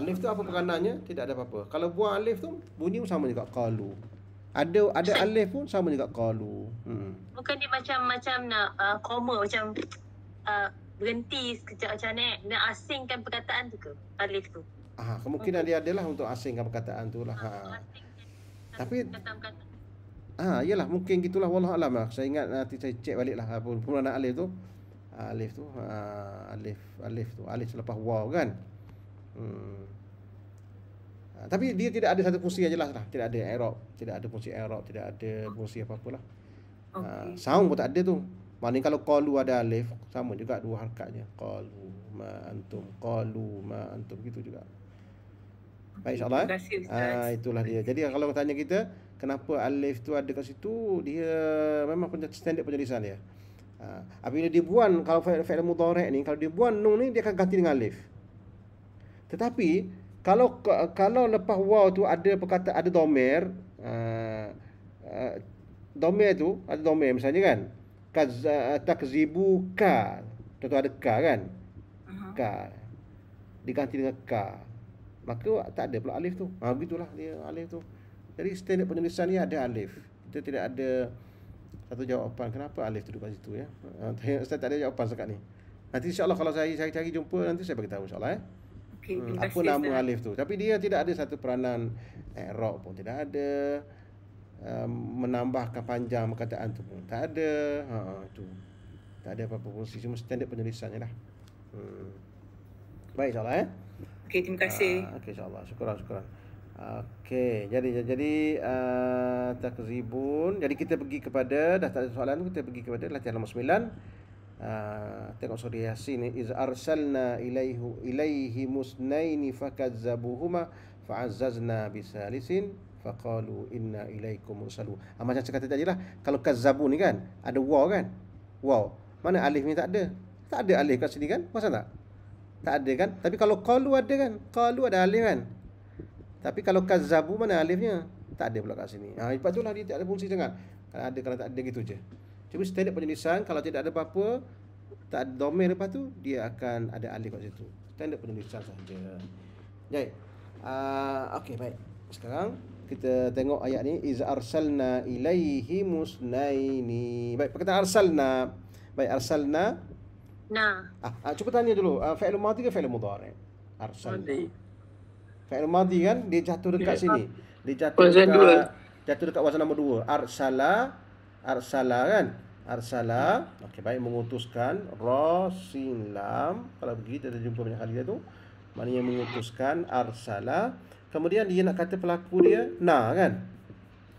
alif tu apa peranannya tidak ada apa-apa kalau buang alif tu bunyi sama juga qalu ada ada alif pun sama juga qalu hmm. bukan dia macam macam nak uh, ah, koma macam uh, berhenti sekejap macam ni nak asingkan perkataan tu ke alif tu ah kemungkinan dia adalah untuk asingkan perkataan tu lah ha. tapi Ha, iyalah mungkin gitulah wallah alam lah. Saya ingat nanti saya check baliklah apa pula nak alif tu. Ha, alif tu ha, alif alif tu alif selepas waw kan. Hmm. Ha, tapi dia tidak ada satu fungsi yang jelas lah Tidak ada Arab Tidak ada fungsi Arab Tidak ada fungsi apa-apa lah ha, Sound pun tak ada tu Maknanya kalau qalu ada alif Sama juga dua harkatnya Qalu ma antum Qalu ma antum Begitu juga Baik insyaAllah eh. Ha, itulah dia Jadi kalau bertanya kita kenapa alif tu ada kat situ dia memang punya standard penulisan dia ha. apabila dia buang kalau fi'il mudhari' ni kalau dia buang nun ni dia akan ganti dengan alif tetapi kalau kalau lepas waw tu ada perkata ada domer uh, ha, uh, ha, domer tu ada domer misalnya kan kaz ha, takzibu ka tu ada ka kan uh-huh. ka diganti dengan ka maka tak ada pula alif tu ha gitulah dia alif tu jadi standard penulisan ni ada alif. Kita tidak ada satu jawapan kenapa alif tu dekat situ ya. Uh, tak ada jawapan sekat ni. Nanti insya-Allah kalau saya saya cari jumpa nanti saya bagi tahu insya-Allah eh. Hmm, apa nama alif tu tapi dia tidak ada satu peranan i'rab eh, pun tidak ada um, menambahkan panjang perkataan tu pun tak ada ha tu tak ada apa-apa fungsi cuma standard penulisannya lah hmm. baik insyaallah eh okey terima kasih ha, okey insyaallah syukur syukur Okey, jadi jadi, jadi uh, eh, takzibun. Jadi kita pergi kepada dah tak ada soalan kita pergi kepada latihan nombor 9. Uh, eh, tengok surah Yasin iz arsalna ilaihi ilaihi musnaini fakazzabuhuma fa'azzazna bisalisin faqalu inna ilaikum mursalu. Ah, macam cakap tadi lah. Kalau kazzabu ni kan ada waw kan? Waw. Mana alif ni tak ada? Tak ada alif kat sini kan? masa tak? Tak ada kan? Tapi kalau qalu ada kan? Qalu ada alif kan? Tapi kalau kazabu mana alifnya? Tak ada pula kat sini. Ha, lepas tu lah dia tak ada fungsi sangat. Kalau ada, kalau tak ada, gitu je. Cuma standard penulisan, kalau tidak ada apa-apa, tak ada domain lepas tu, dia akan ada alif kat situ. Standard penulisan saja. Jadi, uh, ah, okay, baik. Sekarang, kita tengok ayat ni. Iz arsalna ilaihi musnaini. Baik, perkataan arsalna. Baik, arsalna. Na. Ah, ah cuba tanya dulu. Uh, fa'il mati ke fa'il mudhari? Arsalna. Mati. Fi'il madhi kan dia jatuh dekat yeah. sini. Dia jatuh wazan dekat dua. jatuh dekat wazan nombor 2. Arsala arsala kan? Arsala. Okey baik mengutuskan rasin lam. Kalau begitu ada jumpa banyak kali dah tu. Maknanya mengutuskan arsala. Kemudian dia nak kata pelaku dia na kan?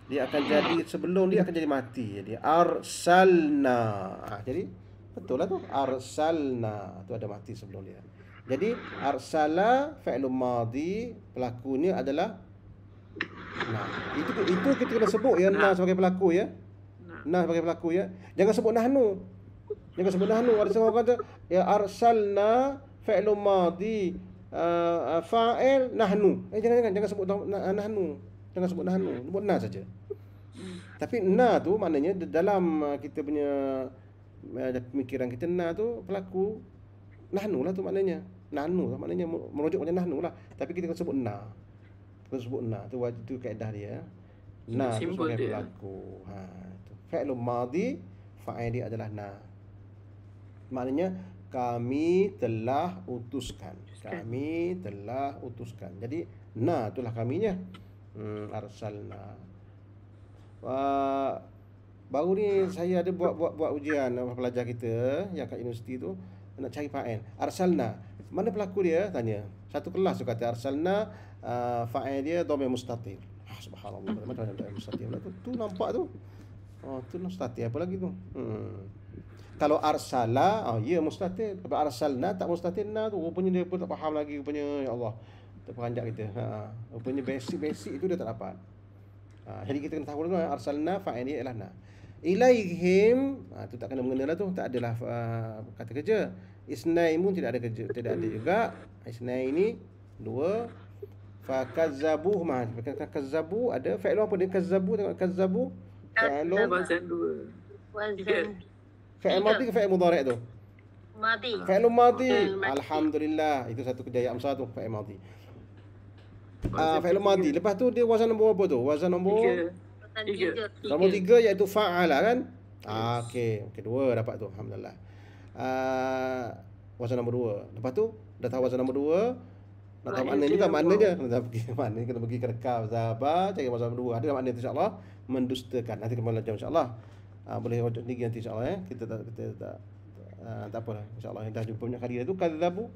Dia akan jadi sebelum dia akan jadi mati. Jadi arsalna. Ha, jadi betul lah tu arsalna. Tu ada mati sebelum dia. Jadi arsala fi'lu madhi pelakunya adalah nah. Itu itu kita kena sebut ya nah, sebagai pelaku ya. Nah. sebagai pelaku ya. Jangan sebut nahnu. Jangan sebut nahnu. Ada orang kata ya arsalna fi'lu madhi uh, fa'il nahnu. Eh jangan jangan jangan sebut eh, nahnu. Jangan sebut nahnu. Sebut nah saja. Tapi na tu maknanya dalam kita punya pemikiran kita na tu pelaku nahnu lah tu maknanya nanu lah. maknanya merujuk pada nanu lah tapi kita sebut na kita sebut na tu wajib tu kaedah dia na tu dia. berlaku ha tu fa'lu madi fa'il adalah na maknanya kami telah utuskan kami telah utuskan jadi na itulah kaminya hmm, arsalna wa baru ni ha. saya ada buat buat buat ujian pelajar kita yang kat universiti tu nak cari fa'il arsalna mana pelaku dia tanya satu kelas tu kata arsalna uh, fa'il dia dhamir mustatir ah, subhanallah mana dhamir mustatir pula tu tu nampak tu oh tu mustatir apa lagi tu hmm. kalau arsala oh ya mustatir tapi arsalna tak mustatir na tu rupanya dia pun tak faham lagi rupanya ya Allah terperanjat kita ha, ha. rupanya basic-basic itu dia tak dapat ha, jadi kita kena tahu dulu eh, arsalna fa'il dia ialah nak ilaihim ha, tu tak kena mengena lah tu tak adalah uh, kata kerja isnai pun tidak ada kerja tidak ada juga isnai ini dua fakazabu mah kata kazabu ada fa'il apa dia kazabu tengok kazabu fa'il fa'il mati ke fa'il mudhari tu mati ah, fa'il mati alhamdulillah itu satu kerja yang satu fa'il mati Uh, fa'il mati lepas tu dia wazan nombor apa tu wazan nombor Kan tiga. tiga. Nombor tiga iaitu fa'ala kan? Ah, yes. Ah, okey. dua dapat tu. Alhamdulillah. Uh, wazan nombor dua. Lepas tu, dah tahu wazan nombor dua. Nak tahu maknanya juga, mana dia? Kena pergi [laughs] mana? Kena pergi ke rekam sahabat. Cari wazan nombor dua. Ada maknanya tu insyaAllah. Mendustakan. Nanti kembali lajam insyaAllah. Uh, boleh rojok tinggi nanti insyaAllah. Eh. Kita tak... Kita tak uh, tak apa lah, insyaallah dah jumpa banyak kali dah tu kadzabu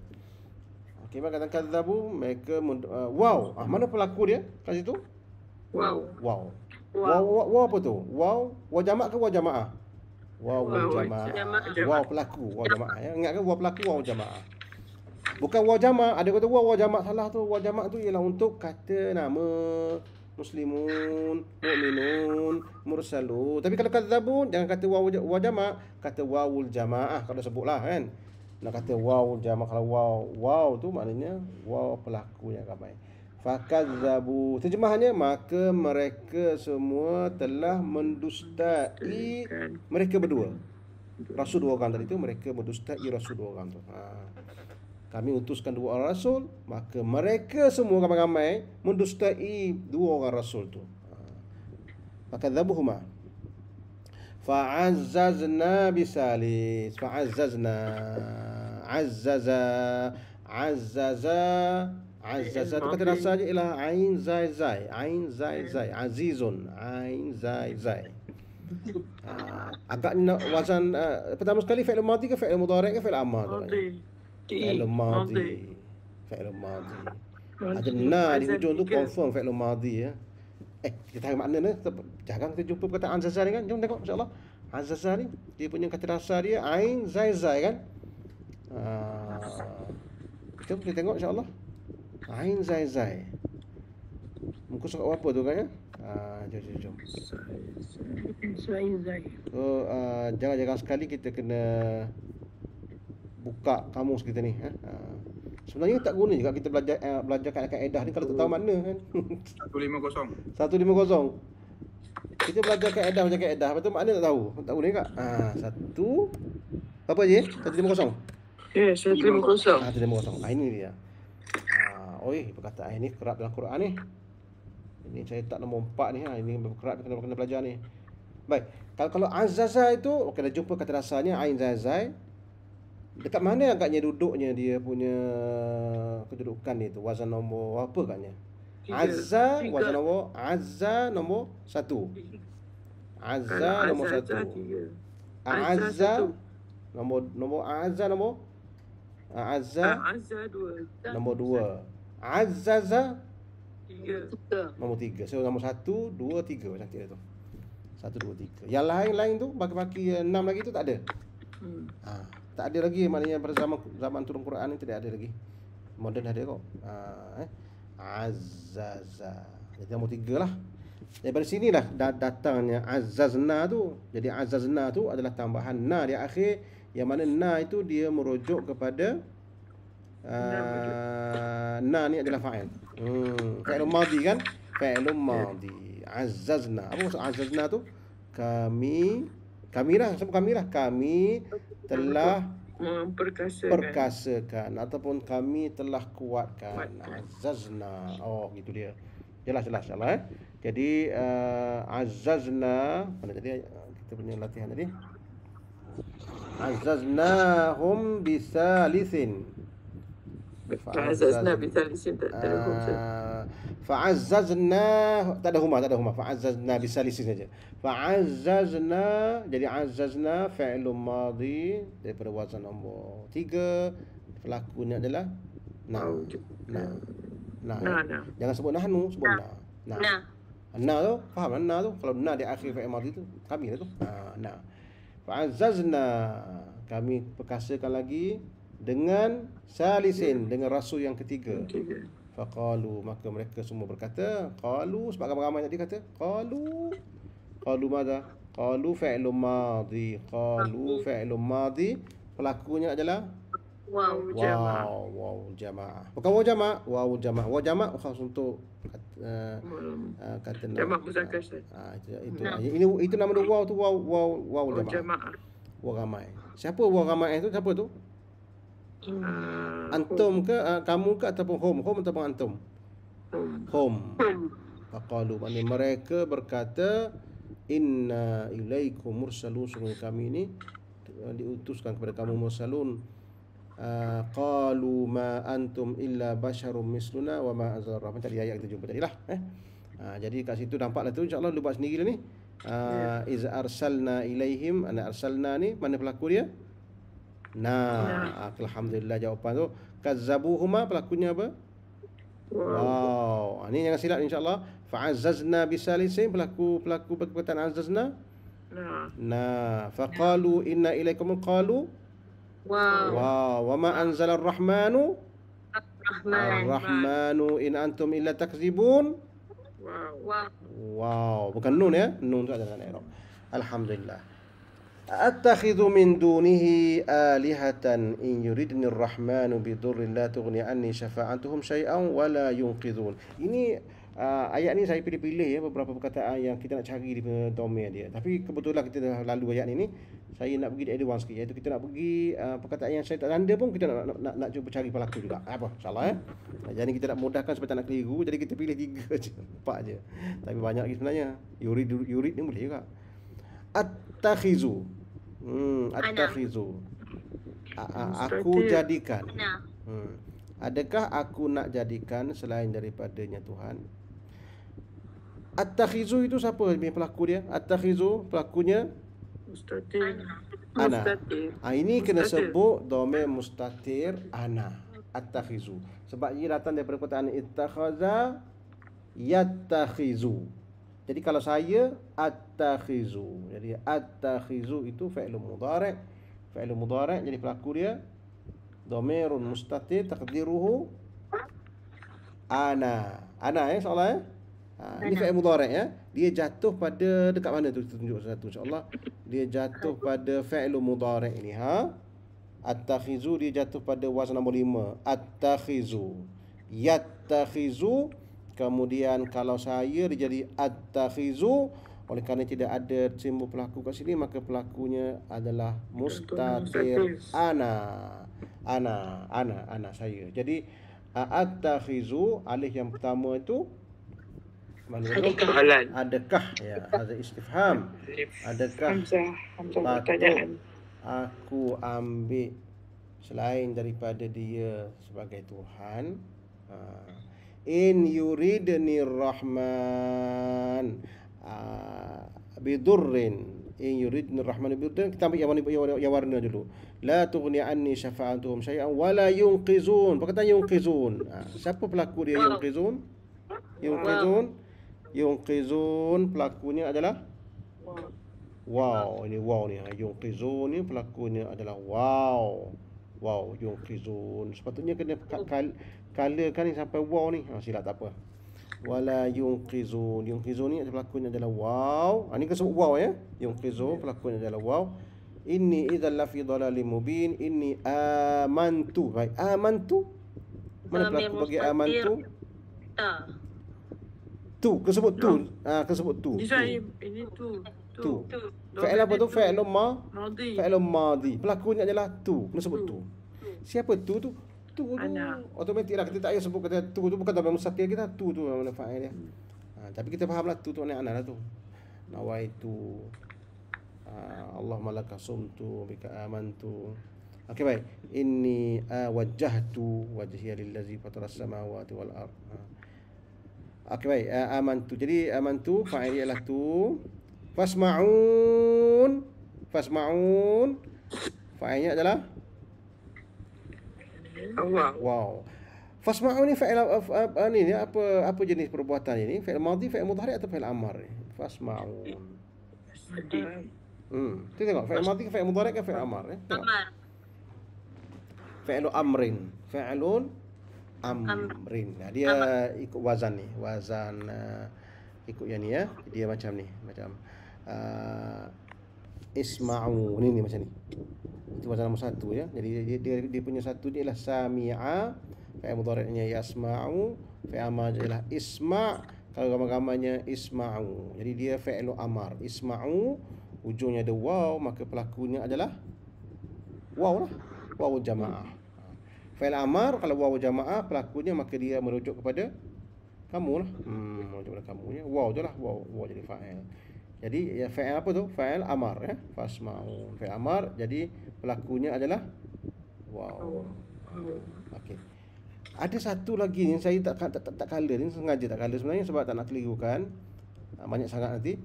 okey maka kadzabu mereka uh, wow ah mana pelaku dia kat situ wow wow Wow. Wow, wow, wow apa tu? Wow, wow jamak ke wow jamaah? Wow, wow jamaah. Wow pelaku, wow jamaah ya. Ingat ke wow pelaku, wow jamaah. Bukan wow jamaah, ada kata wow wow jamak salah tu. Wow jamak tu ialah untuk kata nama muslimun, mu'minun, mursalu. Tapi kalau kata zabun, jangan kata wow wow jamak, kata wawul jamaah kalau sebutlah kan. Nak kata wow jamaah kalau wow, wow tu maknanya wow pelaku yang ramai. Fakazzabu Terjemahannya Maka mereka semua telah mendustai Mereka berdua Rasul dua orang tadi itu Mereka mendustai rasul dua orang itu. ha. Kami utuskan dua orang rasul Maka mereka semua ramai-ramai Mendustai dua orang rasul itu. tu ha. Fakazzabuhumah Fa'azzazna bisalis Fa'azzazna Azzaza Azzaza Azizah Zai tu kata rasa je ialah Ain Zai Zai Ain Zai Zai Azizun Ain Zai Zai uh, Agak ni wazan uh, Pertama sekali fa'il madi ke fa'il mudara ke fa'il amal Madi Fa'il madi Fa'il madi Ada na di ujung tu confirm fa'il madi ya Eh kita tahu maknanya, ni Jangan kita jumpa kata Azizah ni kan Jom tengok insyaAllah Azizah ni Dia punya kata rasa dia Ain Zai Zai kan uh, ah, Jom kita tengok insyaAllah Allah. Ain Zai Zai Muka surat apa tu kan ya? Ah, jom, jom, jom So, uh, ah, jangan jangan sekali kita kena Buka kamus kita ni eh? uh, Sebenarnya tak guna juga kita belajar uh, belajar kat edah ni kalau tak tahu mana kan 150 150 kita belajar kaedah macam kaedah apa tu makna tak tahu tak boleh kak ha satu apa je satu lima kosong eh satu lima kosong satu lima kosong ah ini dia Oi, perkataan ini kerap dalam Quran ni. Ini saya tak nombor empat ni. Ha, ini kerap kena, kena belajar ni. Baik. Kalau kalau azazai itu, kena jumpa kata dasarnya. Ain zazai. Dekat mana agaknya duduknya dia punya kedudukan itu? Wazan nombor apa agaknya? Azza wazan nombor Azza nombor satu Azza nombor satu Azza nombor nombor Azza nombor ah, Azza ah, nombor dua Azaza Tiga Nombor tiga So nombor satu Dua tiga macam dia tu Satu dua tiga Yang lain-lain tu Baki-baki enam lagi tu tak ada hmm. ha, Tak ada lagi Maknanya pada zaman Zaman turun Quran ni Tidak ada lagi Modern ada kok ha, eh? Azaza Jadi nombor tiga lah Daripada sini lah datangnya Azazna tu Jadi Azazna tu adalah tambahan Na di akhir Yang mana Na itu dia merujuk kepada na ah, ni adalah fa'il. Hmm, fa'il madhi kan? Fa'il madhi. Azazna. Apa maksud azazna tu? Kami kami lah, siapa kamilah? Kami telah memperkasakan. Perkasakan ataupun kami telah kuatkan. Azazna. Oh, gitu dia. Jelas jelas insya eh. Jadi uh, ah, azazna mana tadi kita punya latihan tadi? Azaznahum bisalisin. فعززنا بثالث تلك فعززنا تا ada huma تا ada huma فعززنا بثالث saja فعززنا jadi عززنا فعل ماضي daripada wazan nombor 3 pelakunya adalah na na na jangan sebut nahnu sebut na na na tu faham kan? na tu kalau na di akhir fi'il madhi tu kami lah tu ha na fa'azzazna kami perkasakan lagi dengan salisin dengan rasul yang ketiga. Okay. Faqalu maka mereka semua berkata, qalu sebab ramai-ramai tadi kata, qalu qalu madha? Qalu fi'lu madhi. Qalu fi'lu madhi pelakunya adalah Wow jamaah. Wow, jamaah. Bukan wow jamaah. Wow jamaah. Wow jamaah wow, khas untuk eh, eh, kata nama. Jamaah ah, itu nah. ini itu nama dia wow tu wow wow wow jamaah. Wow jamaah. Wow ramai. Siapa wow ramai itu Siapa tu? Hmm. Ah. Antum ke uh, kamu ke ataupun home? Home ataupun antum? Home. Faqalu mani mereka berkata inna ilaikum mursalun sungguh kami ini ah, diutuskan kepada kamu mursalun. Qalu uh, ma antum illa basharum misluna wa ma azara. Macam tadi ayat kita jumpa tadi lah. Eh? Uh, jadi kat situ nampaklah tu insyaAllah lu buat sendiri lah ni. Uh, yeah. Iz arsalna ilaihim Ana arsalna ni Mana pelaku dia? Nah, nah. Ah, alhamdulillah jawapan tu kazzabuhuma pelakunya apa? Wow. wow. Ini ah, jangan silap insya-Allah. Fa'azzazna bisalisin pelaku pelaku perkataan azzazna. Nah. Nah, faqalu inna ilaikum qalu. Wow. Wow, wa ma anzalar rahmanu? Ar-Rahmanu in antum illa takzibun. Wow. Wow. Wow, bukan nun ya. Nun tu ada dalam Alhamdulillah min أتخذ من دونه آلهة إن bi الرحمن la tughni تغني عني شفاعتهم شيئا ولا ينقذون ini uh, ayat ni saya pilih-pilih ya beberapa perkataan yang kita nak cari di domain dia tapi kebetulan kita dah lalu ayat ni ni saya nak pergi advance sikit iaitu kita nak pergi uh, perkataan yang saya tak tanda pun kita nak nak, nak, nak cuba cari pelaku juga apa insyaallah ya eh? jadi kita nak mudahkan supaya tak nak keliru jadi kita pilih 3 [laughs] je 4 je tapi banyak lagi sebenarnya yurid yurid ni boleh juga attakhizu hmm attakhizu aku jadikan hmm adakah aku nak jadikan selain daripadanya tuhan attakhizu itu siapa ni pelaku dia attakhizu pelakunya mustatir ana ha, ini kena sebut dome mustatir ana attakhizu sebab ini datang daripada perkataan ittakhaza yattakhizu jadi kalau saya at-takhizu. Jadi at-takhizu itu fi'il mudhari'. Fi'il mudhari' jadi pelaku dia dhamirun mustatir taqdiruhu ana. Ana eh soalan eh? Ha, ini fi'il mudhari' ya. Dia jatuh pada dekat mana tu tunjuk satu insya-Allah. Dia jatuh pada fi'il mudhari' ini ha. At-takhizu dia jatuh pada wazan nombor 5. At-takhizu. Yattakhizu Kemudian kalau saya jadi at-takhizu oleh kerana tidak ada simbol pelaku kat sini maka pelakunya adalah mustatir ana. Ana, ana, ana saya. Jadi at-takhizu alif yang pertama itu Adakah halal? ya? Ada istifham. Adakah hamzah Aku ambil selain daripada dia sebagai Tuhan. Ha in yuridni rahman uh, bidurrin in yuridni rahman bi bidurrin kita ambil yang warna, yang warna dulu la tughni anni syafa'atuhum syai'an wala yunqizun perkataan yunqizun uh, siapa pelaku dia yunqizun yunqizun yunqizun pelakunya adalah Wow, ini wow ni. Ah, Yung ni pelakunya adalah wow. Wow, Yung Sepatutnya kena kal colorkan ni sampai wow ni. Ha silap tak apa. Wala yunqizu. Yunqizu ni pelakunya adalah wow. Ha ni kesebut wow ya. Yunqizu ya. pelakunya adalah wow. Inni idzal lafi dhalalim mubin. Inni amantu. Baik. Amantu. Mana pelaku bagi amantu? Tu, kesebut tu. Ah kesebut tu. Ini tu. Tu. tu. Fa'il apa tu? Fa'il ma? Madi. Fa'il madi. Pelakunya adalah tu. Kena sebut tu. tu. Siapa tu tu? tu anak. Automatik lah kita tak payah sebut kata tu tu bukan tambah musafir kita tu tu mana faedah dia. Hmm. Ha, tapi kita faham lah tu tu anak anak lah tu. Nawai tu. Ha, Allahumma laka sumtu bika tu. Okey baik. ini Inni tu, wajhiya lillazi fatarassa samawati wal ar. Ha. Okey baik. Uh, aman tu. Jadi aman tu fa'il ialah tu. Fasma'un. Fasma'un. Fa'ilnya adalah Allah. Wow. Fasma'u ni fa'il apa, uh, apa uh, uh, ni apa apa jenis perbuatan ini? Fa'il madhi, fa'il mudhari atau fa'il amar? Fasma'u. Hmm. Tu tengok fa'il madhi, fa'il mudhari ke fa'il amar? Eh? Tengok. amrin. Fa'ilun amrin. Nah, dia ikut wazan ni. Wazan uh, ikut yang ni ya. Dia macam ni, macam uh, isma'u ni ni macam ni itu masalah nama satu ya jadi dia, dia, dia punya satu dia ialah sami'a fi'il mudhari'nya yasma'u ya fi'il majrur ialah isma' kalau gambar-gambarnya isma'u jadi dia fi'il amar isma'u ujungnya ada waw maka pelakunya adalah waw lah waw jamaah fi'il amar kalau waw jamaah pelakunya maka dia merujuk kepada kamu lah hmm, merujuk kepada kamu ya waw jelah waw waw jadi fa'il jadi ya, fa'il apa tu? Fa'il amar ya. Fasmaun. Fa'il amar. Jadi pelakunya adalah wow. Okey. Ada satu lagi ni saya tak tak tak, tak color ni sengaja tak color sebenarnya sebab tak nak kelirukan. Ah, banyak sangat nanti.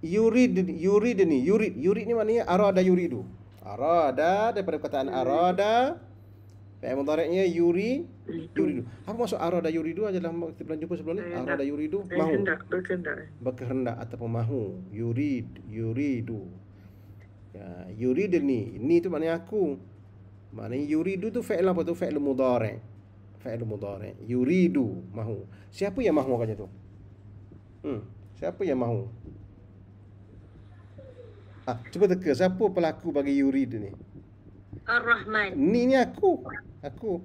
Yurid yurid ni. Yurid. Yurid ni maknanya arada yuridu. Arada daripada perkataan arada. Fi'il mudhari'nya yuri yuridu. Apa maksud arada yuridu adalah kita pernah jumpa sebelum ni? Eh, arada yuridu eh, mahu. Hendak berkehendak. Eh. Berkehendak ataupun mahu. Yurid yuridu. Ya, yurid ni, ni tu maknanya aku. Maknanya yuridu tu fi'il apa tu? Fi'il mudhari'. Fi'il mudhari'. Yuridu mahu. Siapa yang mahu katanya tu? Hmm. Siapa yang mahu? Ah, cuba teka siapa pelaku bagi Yuri yurid ni? Ar-Rahman. Ni ni aku aku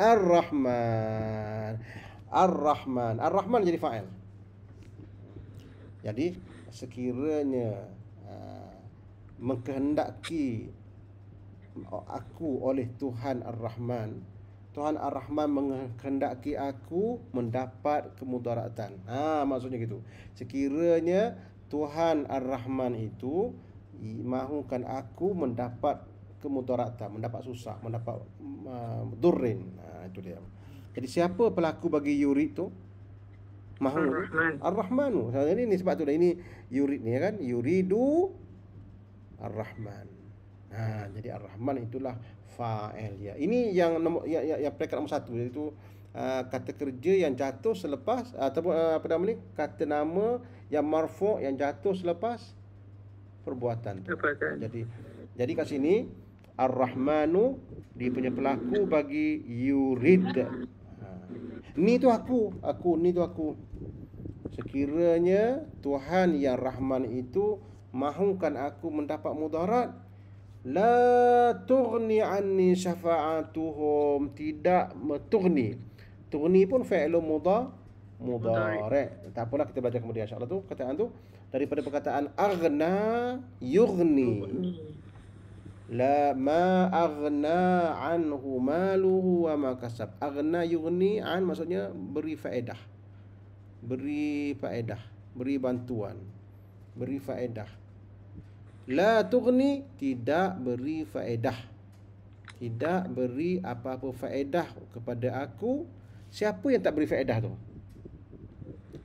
Ar-Rahman Ar-Rahman Ar-Rahman jadi fa'il Jadi sekiranya aa, ah, Menghendaki Aku oleh Tuhan Ar-Rahman Tuhan Ar-Rahman mengkehendaki aku Mendapat kemudaratan ha, Maksudnya gitu Sekiranya Tuhan Ar-Rahman itu Mahukan aku mendapat kemudaratan, mendapat susah, mendapat uh, durin. Uh, ah, itu dia. Jadi siapa pelaku bagi yurid tu? Mahu Ar-Rahman. ar Ini, ini sebab tu dah ini yurid ni ya kan? Yuridu Ar-Rahman. Ha, jadi Ar-Rahman itulah fa'il ya. Ini yang nombor yang, yang, yang peringkat nombor satu iaitu uh, kata kerja yang jatuh selepas uh, ataupun uh, apa nama ni? Kata nama yang marfu' yang jatuh selepas perbuatan tu. Jadi jadi kat sini Ar-Rahmanu dia punya pelaku bagi yurid. Ha. Ni tu aku, aku ni tu aku. Sekiranya Tuhan yang Rahman itu mahukan aku mendapat mudarat, la tughni anni syafa'atuhum tidak tughni. Tughni pun fi'lu mudar, mudhari'. Tak apalah kita belajar kemudian insya tu kataan tu daripada perkataan arna yurni la ma aghna anhu maluhu wa ma kasab aghna yughni an maksudnya beri faedah beri faedah beri bantuan beri faedah la tughni tidak beri faedah tidak beri apa-apa faedah kepada aku siapa yang tak beri faedah tu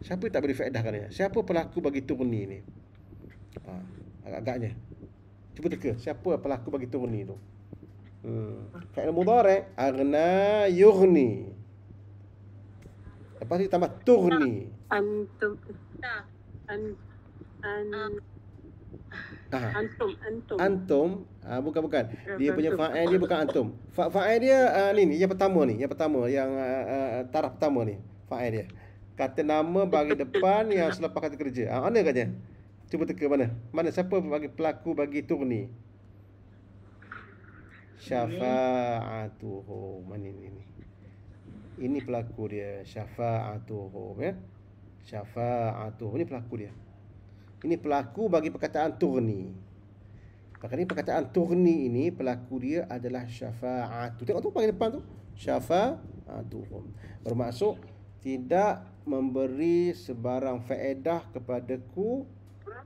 siapa yang tak beri faedah kan siapa pelaku bagi tughni ni ha, agak-agaknya Cuba teka siapa pelaku bagi turun ni tu. Hmm. Ah. Fa'il mudhari' aghna yughni. Lepas ni tambah turni. Antum. Ta. Ya. An ah. Ah. antum antum. Antum. Ah bukan bukan. Ya, dia punya fa'il dia bukan antum. Fa'il dia uh, ni ni yang pertama ni, yang pertama yang uh, taraf pertama ni fa'il dia. Kata nama bagi [laughs] depan yang selepas kata kerja. Ah uh, mana katanya? Cuba teka mana? Mana siapa bagi pelaku bagi tur ni? Syafa'atuhu. Mana ini ni? Ini pelaku dia. Syafa'atuhu. Ya? Syafa'atuhu. Ini pelaku dia. Ini pelaku bagi perkataan tur ni. Perkara ini perkataan tur ni ini pelaku dia adalah syafa'atuhu. Tengok tu panggil depan tu. Syafa'atuhu. Bermaksud tidak memberi sebarang faedah kepadaku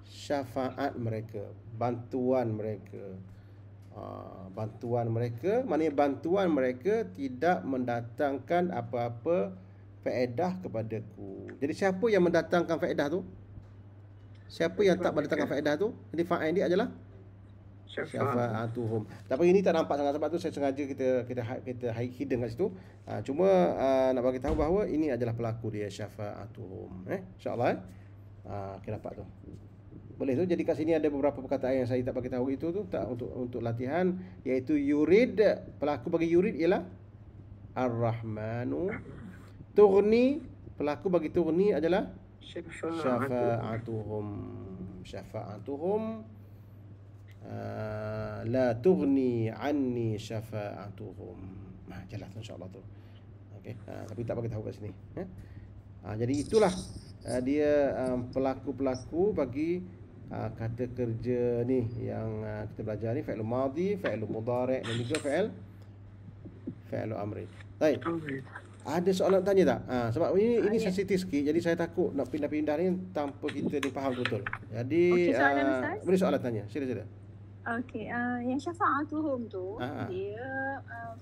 syafaat mereka bantuan mereka ah, bantuan mereka maknanya bantuan mereka tidak mendatangkan apa-apa faedah kepada ku. jadi siapa yang mendatangkan faedah tu siapa yang tak mendatangkan faedah tu jadi faedah dia adalah syafa'atuhum. Tapi ini tak nampak sangat sebab tu saya sengaja kita kita ha-, kita hidden kat situ. Ha, cuma ha, nak bagi tahu bahawa ini adalah pelaku dia syafa'atuhum. Eh, insya-Allah Ha, eh. kita dapat tu boleh tu jadi kat sini ada beberapa perkataan yang saya tak bagi tahu itu tu tak untuk untuk latihan iaitu yurid pelaku bagi yurid ialah ar-rahmanu tughni pelaku bagi tughni adalah syafa'atuhum syafa'atuhum uh, la tughni anni syafa'atuhum ha nah, jelas insyaallah tu okey uh, tapi tak bagi tahu kat sini ya eh? Ah, jadi itulah uh, dia um, pelaku-pelaku bagi Ah, kata kerja ni yang ah, kita belajar ni fi'il madhi fi'il mudhari' dan juga fi'il fi'il amri baik ada soalan nak tanya tak ha, sebab ini ini ah, sensitif yeah. sikit jadi saya takut nak pindah-pindah ni tanpa kita ni faham betul jadi okay, soalan, uh, boleh soalan tanya sila sila Okey, uh, yang syafa'atuhum tu Aha. dia uh,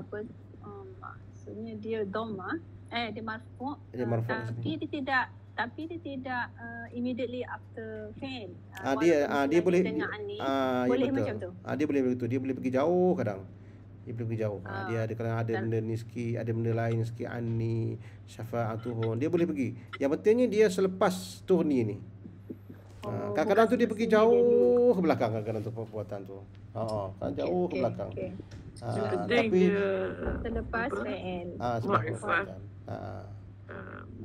apa um, maksudnya dia doma eh dia marfu, dia marfu uh, tapi dia tidak tapi dia tidak uh, immediately after faint. Uh, ah, ah dia ah dia boleh ni, ah ya, boleh betul. macam tu. Ah dia boleh begitu. Dia boleh pergi jauh kadang. Dia pergi jauh. Ah, ah dia ada kadang ada benda ni sikit, ada benda lain sikit ani syafa'atuhun. Dia boleh pergi. Yang pentingnya dia selepas turni ni. Ah, oh, kadang-kadang oh, tu dia pergi jauh ke belakang kadang-kadang tu perbuatan tu. Ha oh, oh, kan jauh okay, ke belakang. Okay. Ha, tapi dia... selepas PN. Ha, sebab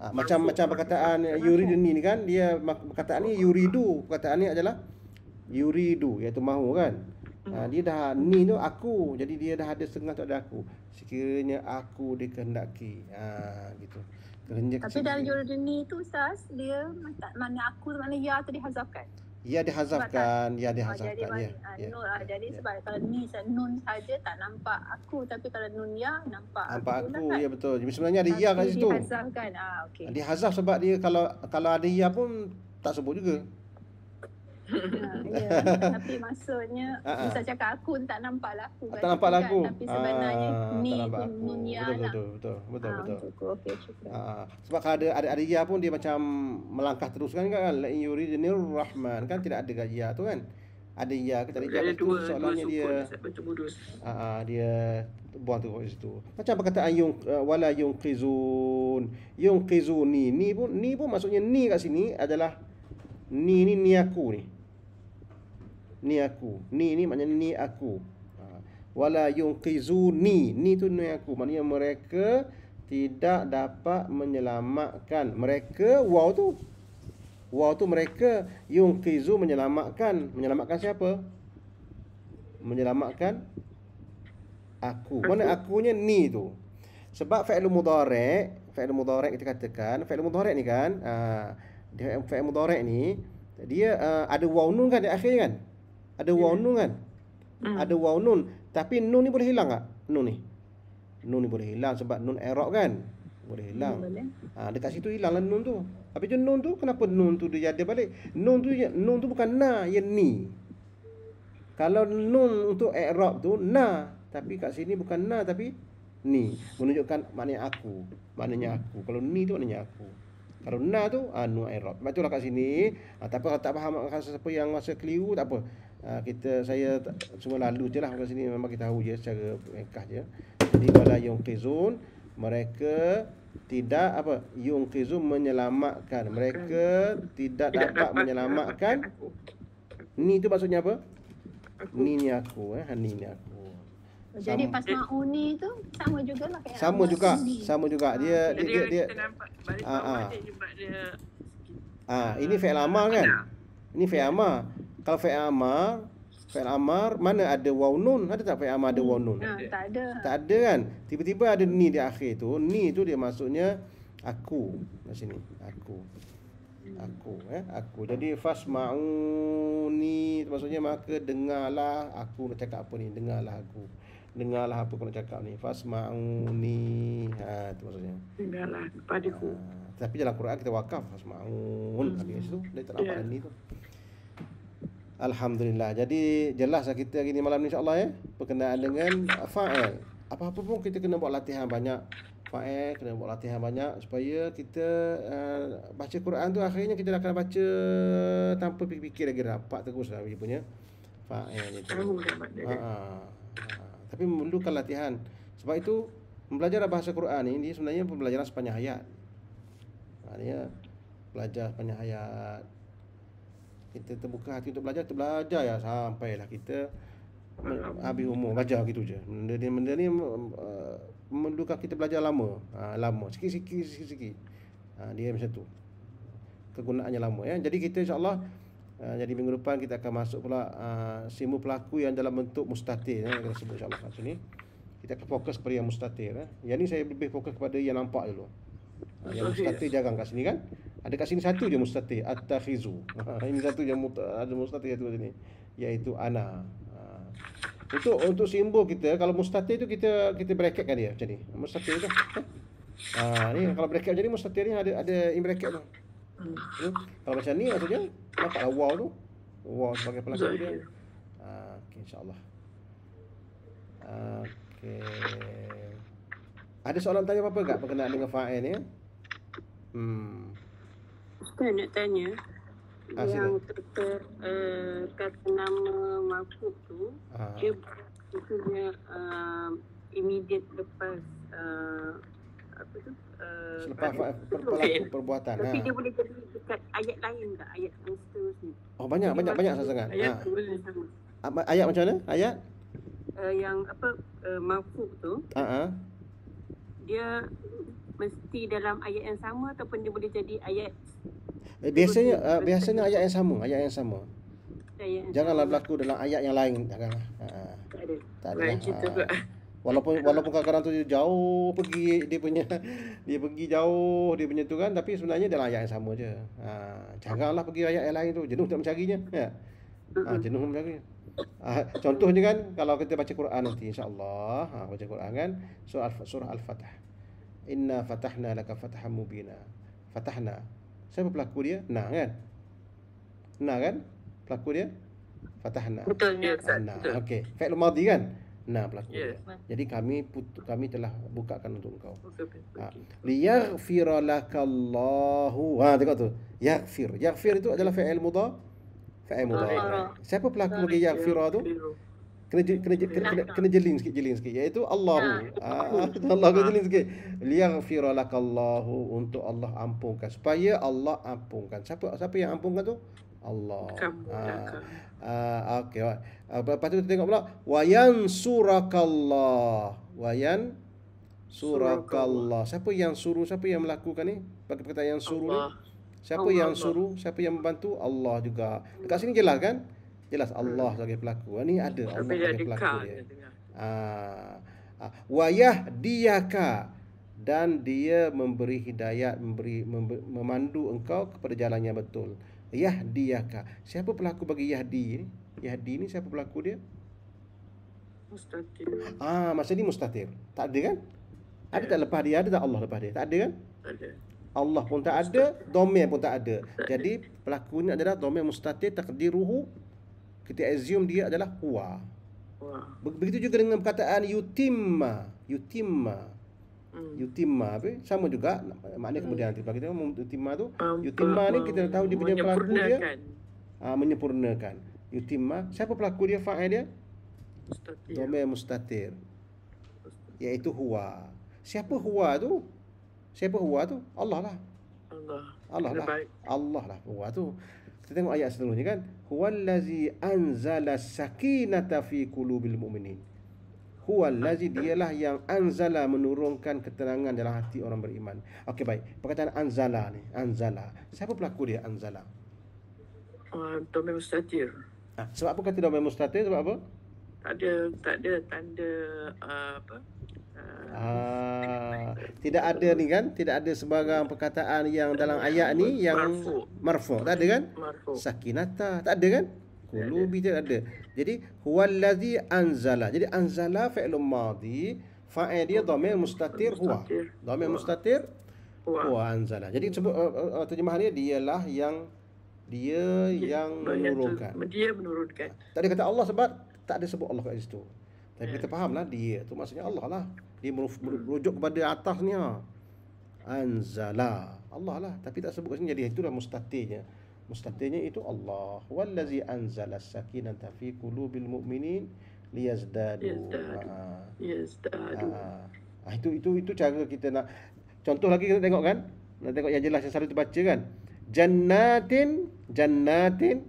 Ha, macam macam perkataan yuridu ni kan dia perkataan ni yuridu perkataan ni adalah yuridu iaitu mahu kan ha, dia dah ni tu aku jadi dia dah ada setengah tak ada aku sekiranya aku dikehendaki ha gitu kerja tapi dalam yuridu ni tu ustaz dia mana aku mana ya tadi hazafkan Ah, ya dihazafkan, ah, ya dihazafkan. Ya, ya. Jadi sebab kalau ni nun saja tak nampak aku tapi kalau nun ya nampak. Nampak aku, aku kan? ya betul. Jadi sebenarnya ada ya kat situ. Dihazafkan. Ah okey. Dihazaf sebab dia kalau kalau ada ya pun tak sebut juga. Ha, [laughs] ya. Tapi maksudnya uh-huh. Ustaz cakap aku tak nampak laku lah, ah, Tak nampak lah kan? Tapi sebenarnya uh, Ni pun Betul betul betul Betul ha, betul okay, okay, uh, Sebab kalau ada adik adik ya pun Dia macam Melangkah terus kan kan La inyuri jenir rahman Kan tidak ada ya tu kan ada ya kita ada ya dua soalannya dia aa, dia buang tu kat situ macam perkataan yung uh, eh, wala yung qizun yung qizuni ni pun ni pun maksudnya ni kat sini adalah ni ni ni aku ni ni aku ni ni maknanya ni aku ha. wala yunqizuni ni tu ni aku maknanya mereka tidak dapat menyelamatkan mereka wow tu wow tu mereka yunqizu menyelamatkan menyelamatkan siapa menyelamatkan aku mana akunya ni tu sebab fi'il mudhari' fi'il mudhari' kita katakan fi'il mudhari' ni kan aa, ha, dia fi'il mudhari' ni dia ha, ada waw nun kan di akhir kan ada waw nun kan? Hmm. Ada waw nun. Tapi nun ni boleh hilang tak? Nun ni. Nun ni boleh hilang sebab nun erok kan? Boleh hmm, hilang. Boleh. Ha, dekat situ hilang hilanglah nun tu. Tapi tu nun tu kenapa nun tu dia ada balik? Nun tu nun tu bukan na ya ni. Kalau nun untuk erok tu na tapi kat sini bukan na tapi ni menunjukkan maknanya aku maknanya aku kalau ni tu maknanya aku kalau na tu anu ha, erok. erop macam itulah kat sini ah, ha, tapi kalau tak faham rasa siapa yang rasa keliru tak apa Ah, kita saya cuma lalu je lah sini memang kita tahu je secara ringkas je jadi wala yunqizun mereka tidak apa yunqizun menyelamatkan mereka tidak dapat menyelamatkan ni tu maksudnya apa ni ni aku eh ha, ni ni aku Jadi pas mauni tu sama jugalah kayak sama juga sendi. sama juga ah. dia dia dia, dia, dia, kita nampak, ah, ah. dia, dia ah, ini fi'il amal kan ah. ini fi'il amal kalau fi'il amar fi'il amar mana ada waw nun ada tak fi'il amar ada waw nun hmm, tak ada tak ada kan tiba-tiba ada ni di akhir tu ni tu dia maksudnya aku kat sini aku aku eh aku jadi fasmauni maksudnya maka dengarlah aku nak cakap apa ni dengarlah aku dengarlah apa aku nak cakap ni fasmauni ha tu maksudnya dengarlah kepada ha, ah, tapi dalam Quran kita wakaf fasmaun hmm. habis itu, dia tak nampak yeah. ni tu Alhamdulillah. Jadi jelas lah kita hari ni malam ni insya-Allah ya, berkenaan dengan fa'il. Apa-apa pun kita kena buat latihan banyak. Fa'il kena buat latihan banyak supaya kita uh, baca Quran tu akhirnya kita akan baca tanpa fikir-fikir lagi rapat terus lah dia punya fa'il ni. Ha, ha. Tapi memerlukan latihan. Sebab itu mempelajari bahasa Quran ini sebenarnya pembelajaran sepanjang hayat. Maknanya belajar sepanjang hayat kita terbuka hati untuk belajar kita belajar ya sampailah kita habis umur belajar gitu je benda ni benda ni uh, memerlukan kita belajar lama ha, lama sikit-sikit sikit-sikit ha, dia macam tu kegunaannya lama ya jadi kita insyaallah uh, jadi minggu depan kita akan masuk pula uh, eh, simu pelaku yang dalam bentuk mustatir ya kita sebut insyaallah kat sini kita akan fokus kepada yang mustatir ya yang ni saya lebih fokus kepada yang nampak dulu ha, yang mustatir jarang kat sini kan ada kat sini satu je mustatir At-Takhizu ha, Ini satu je ada mustatir satu sini Iaitu Ana ha. Untuk untuk simbol kita Kalau mustatir tu kita kita bracketkan dia macam ni Mustatir tu ha, ni, Kalau bracket macam ni mustatir ni ada, ada in bracket tu ni, hmm. hmm? Kalau macam ni maksudnya Nampaklah wow tu Wow sebagai pelaku dia ha, okay, InsyaAllah ha, Okay. Ada soalan tanya apa-apa tak berkenaan dengan fa'il ni? Hmm apa yang nak tanya ah, yang kata uh, eh, kata nama Mahfud tu ah. dia maksudnya uh, eh, immediate lepas uh, apa tu uh, selepas per, per, per, per, perbuatan tapi ha. dia boleh jadi dekat ayat lain tak ayat konstitus ni oh banyak banyak, banyak banyak sangat ayat ha. boleh sama ayat macam mana ayat uh, yang apa uh, Mahfud tu uh-huh. dia mesti dalam ayat yang sama ataupun dia boleh jadi ayat Eh, biasanya uh, biasanya ayat yang sama ayat yang sama ayat janganlah sama. berlaku dalam ayat yang lain jangan uh, ah, ah. tak ada tak lah. [laughs] walaupun walaupun kadang-kadang tu jauh pergi dia punya [laughs] dia pergi jauh dia punya tu kan tapi sebenarnya dalam ayat yang sama je ha, janganlah pergi ayat yang lain tu jenuh tak mencarinya ya ha, jenuh mencari. ha, contohnya kan kalau kita baca Quran nanti insyaallah ha, baca Quran kan surah al Fath. inna fatahna laka fatahan mubina fatahna Siapa pelaku dia? Na kan? Na kan? Pelaku dia? Fatah Na. Betulnya Ustaz. Ah, Okey. Fa'il madhi kan? Na pelaku yes. Ya. dia. Jadi kami kami telah bukakan untuk engkau. Okay. Ha. Liyaghfir lakallahu. Ha tengok tu. Yaghfir. Yaghfir itu adalah fa'il mudah. Fa'il mudah. Ya. Siapa pelaku dia? yaghfir tu? kena kena kena kena, kena jeling sikit jeling sikit iaitu Allah ha. ha. [laughs] Allah kena jeling sikit liaghfir lakallahu untuk Allah ampunkan supaya Allah ampunkan siapa siapa yang ampunkan tu Allah Kamu ha. ha. okey ah, lepas tu kita tengok pula wayan surakallah wayan surakallah siapa yang suruh siapa yang melakukan ni bagi perkataan yang suruh Allah. ni siapa Allah. yang suruh siapa yang membantu Allah juga dekat sini jelas kan jelas hmm. Allah sebagai pelaku Ini ada Allah sebagai pelaku dia. dia. Ah, ah, wayah diaka dan dia memberi hidayat memberi memandu engkau kepada jalan yang betul. Yahdiyaka. Siapa pelaku bagi Yahdi ni? Yahdi ini siapa pelaku dia? Mustatir. Ah, masa ni mustatir. Tak ada kan? Ada tak ya. lepas dia? Ada tak Allah lepas dia? Tak ada kan? Ada. Allah pun tak ada, domain pun tak ada. Jadi pelakunya adalah domain mustatir takdiruhu kita assume dia adalah huwa. begitu juga dengan perkataan yutimma, yutimma. Hmm. Yutimma apa? Sama juga makna hmm. kemudian nanti bagi kita yutimma tu. Yutimma ni kita tahu dia punya pelaku dia. Aa, ah, menyempurnakan. Yutimma, siapa pelaku dia fa'il dia? Mustatir. Dome mustatir. Iaitu huwa. Siapa huwa tu? Siapa huwa tu? Allah lah. Allah. Allah lah. Allah lah huwa tu. Kita tengok ayat seterusnya kan huwallazi anzala sakinata fi qulubil mu'minin huwallazi dialah yang anzala menurunkan ketenangan dalam hati orang beriman okey baik perkataan anzala ni anzala siapa pelaku dia anzala ah uh, domain mustatir ah sebab apa kata domain mustatir sebab apa tak ada tak ada tanda uh, apa Ah. [laughs] tidak ada ni kan tidak ada sebarang perkataan yang dalam ayat ni yang marfu tak ada kan sakinata tak ada kan qulubi tak ada jadi huwallazi anzala jadi anzala fi'il madhi fa'il dia dhamir mustatir huwa dhamir mustatir huwa anzala jadi sebut uh, eh, uh, eh, eh, terjemahannya dialah yang dia yang menurunkan dia menurunkan tadi kata Allah sebab tak ada sebut Allah kat situ tapi ya. kita fahamlah dia tu maksudnya Allah lah dia merujuk kepada atasnya Anzala Allah lah Tapi tak sebut kat sini Jadi itulah mustatirnya Mustatirnya itu Allah Wallazi anzala sakinata fi kulubil mu'minin Liyazdadu Liyazdadu ha. Ha. Ah, itu, itu itu cara kita nak Contoh lagi kita tengok kan Nak tengok yang jelas yang selalu terbaca kan Jannatin Jannatin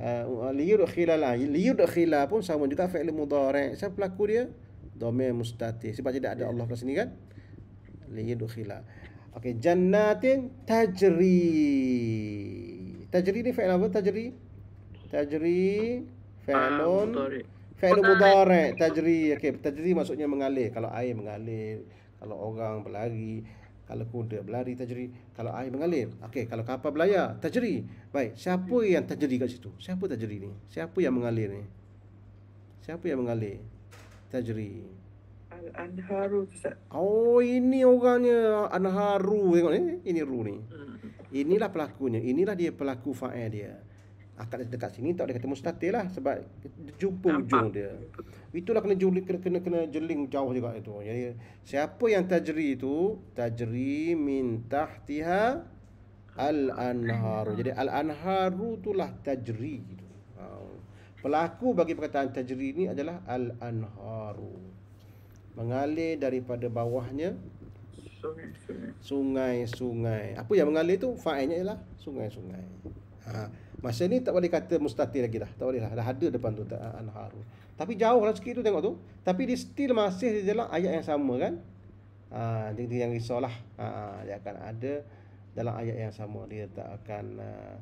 Liyud ah, Liyudkhila lah Liyud Liyudkhila pun sama juga Fa'il mudara Siapa pelaku dia? Domir mustatir Sebab tidak ada Allah kat sini kan Liyudukhila Okey Jannatin tajri Tajri ni fa'il apa? Tajri Tajri Fa'ilun ah, Fa'ilun mudare Tajri Okey Tajri maksudnya mengalir Kalau air mengalir Kalau orang berlari kalau kuda berlari tajri Kalau air mengalir Okay. kalau kapal berlayar Tajri Baik, siapa yang tajri kat situ? Siapa tajri ni? Siapa yang mengalir ni? Siapa yang mengalir? Tajri. Al-Anharu Ustaz. Oh, ini orangnya Anharu tengok ni. Ini Ru ni. Hmm. Inilah pelakunya. Inilah dia pelaku fa'il dia. Akak ah, dia dekat sini tak dia kata mustatil lah sebab jumpa Nampak. ujung dia. Itulah kena juli kena, kena kena jeling jauh juga itu. Jadi siapa yang tajri itu? Tajri min tahtiha al-anharu. Jadi al-anharu itulah tajri Pelaku bagi perkataan tajri ini adalah Al-Anharu Mengalir daripada bawahnya Sungai-sungai Apa yang mengalir itu Fa'ainya ialah sungai-sungai ha. Masa ni tak boleh kata mustatir lagi dah Tak boleh lah, dah ada depan tu Al Anharu Tapi jauh lah sikit tu tengok tu Tapi dia still masih di dalam ayat yang sama kan ha, Jadi yang risau lah ha, ha, Dia akan ada dalam ayat yang sama Dia tak akan uh,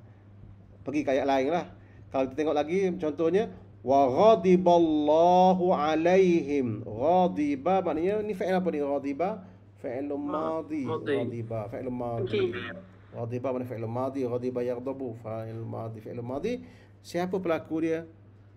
pergi ke ayat lain lah kalau kita tengok lagi contohnya wa ghadiballahu alaihim. Ghadiba maknanya ni fi'il apa ni ghadiba? Fi'il ah, madhi. Ghadiba fi'il madhi. Ghadiba mana fi'il madhi? Ghadiba yaghdabu fi'il madhi fi'il madhi. Siapa pelaku dia?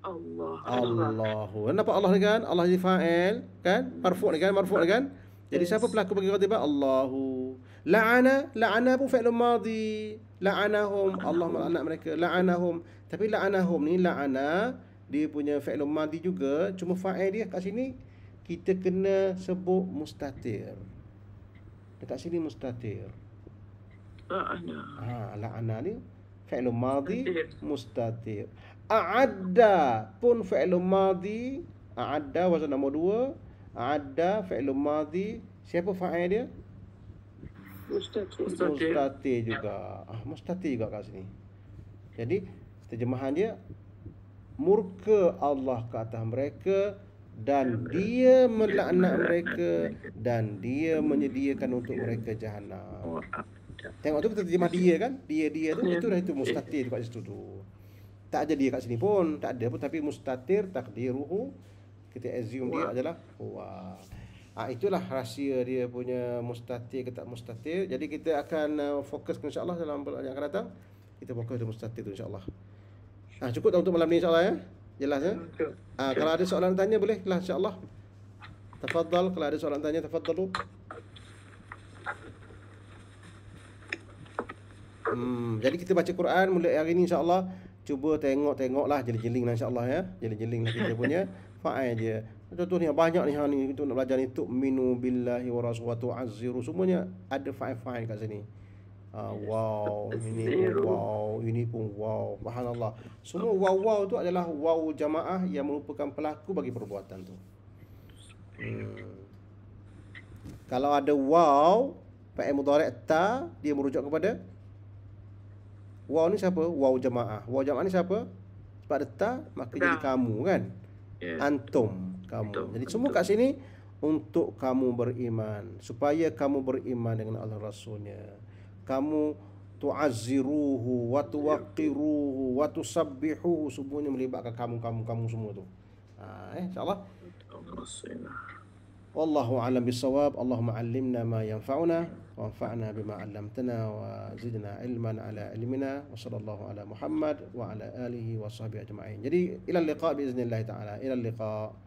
Allah. Allahu. Nampak Allah ni kan? Allah jadi fa'il kan? Marfu' ni kan? Marfu' ni kan? Jadi yes. siapa pelaku bagi ghadiba? Allahu. La'ana, la'ana pun fi'il madhi. La'anahum Allah melaknat mereka. La'anahum. La tapi la'ana hum ni la'ana dia punya fi'il madi juga cuma fa'il dia kat sini kita kena sebut mustatir. Dekat sini mustatir. La'ana. Ha, la'ana ni fi'il madi mustatir. A'adda pun fi'il madi a'adda wazan nombor dua a'adda fi'il madi siapa fa'il dia? Mustatir. Mustatir juga. Ah, mustatir juga kat sini. Jadi terjemahan dia murka Allah ke atas mereka dan dia melaknat mereka dan dia menyediakan untuk mereka jahanam. Oh, Tengok tu kita terjemah dia kan? Dia dia tu ya. itu dah itu mustatir dekat situ tu. Tak ada dia kat sini pun, tak ada pun tapi mustatir takdiruhu kita assume dia adalah wah. Ha, itulah rahsia dia punya mustatir ke tak mustatir. Jadi kita akan uh, fokus insya-Allah dalam bulan yang akan datang. Kita fokus di mustatir tu insya-Allah. Ah cukup dah untuk malam ni insya-Allah ya. Jelas ya. Ah kalau ada soalan tanya boleh lah insya-Allah. Tafadhal kalau ada soalan tanya tafadhalu. Hmm, jadi kita baca Quran mulai hari ini insya-Allah cuba tengok-tengoklah jeling-jelinglah insya-Allah ya. jeling lah kita punya [laughs] faal dia. Contoh ni banyak ni hang ni untuk nak belajar ni tu minu billahi wa rasulatu azziru semuanya ada faal-faal kat sini. Ah, [laughs] wow ini pun wow ini pun wow mahal semua wow wow tu adalah wow jamaah yang merupakan pelaku bagi perbuatan tu hmm. kalau ada wow pakai mudarek ta dia merujuk kepada wow ni siapa wow jamaah wow jamaah ni siapa sebab ada ta maka jadi kamu kan antum kamu jadi semua kat sini untuk kamu beriman supaya kamu beriman dengan Allah Rasulnya kamu tu'azziruhu wa tuwaqqiruhu wa tusabbihuhu semuanya melibatkan kamu kamu kamu semua tu ha, eh insyaallah wallahu alam bisawab allahumma allimna ma yanfa'una وانفعنا بما علمتنا وزدنا علما على علمنا وصلى الله على محمد وعلى اله وصحبه اجمعين الى اللقاء باذن الله Taala. الى اللقاء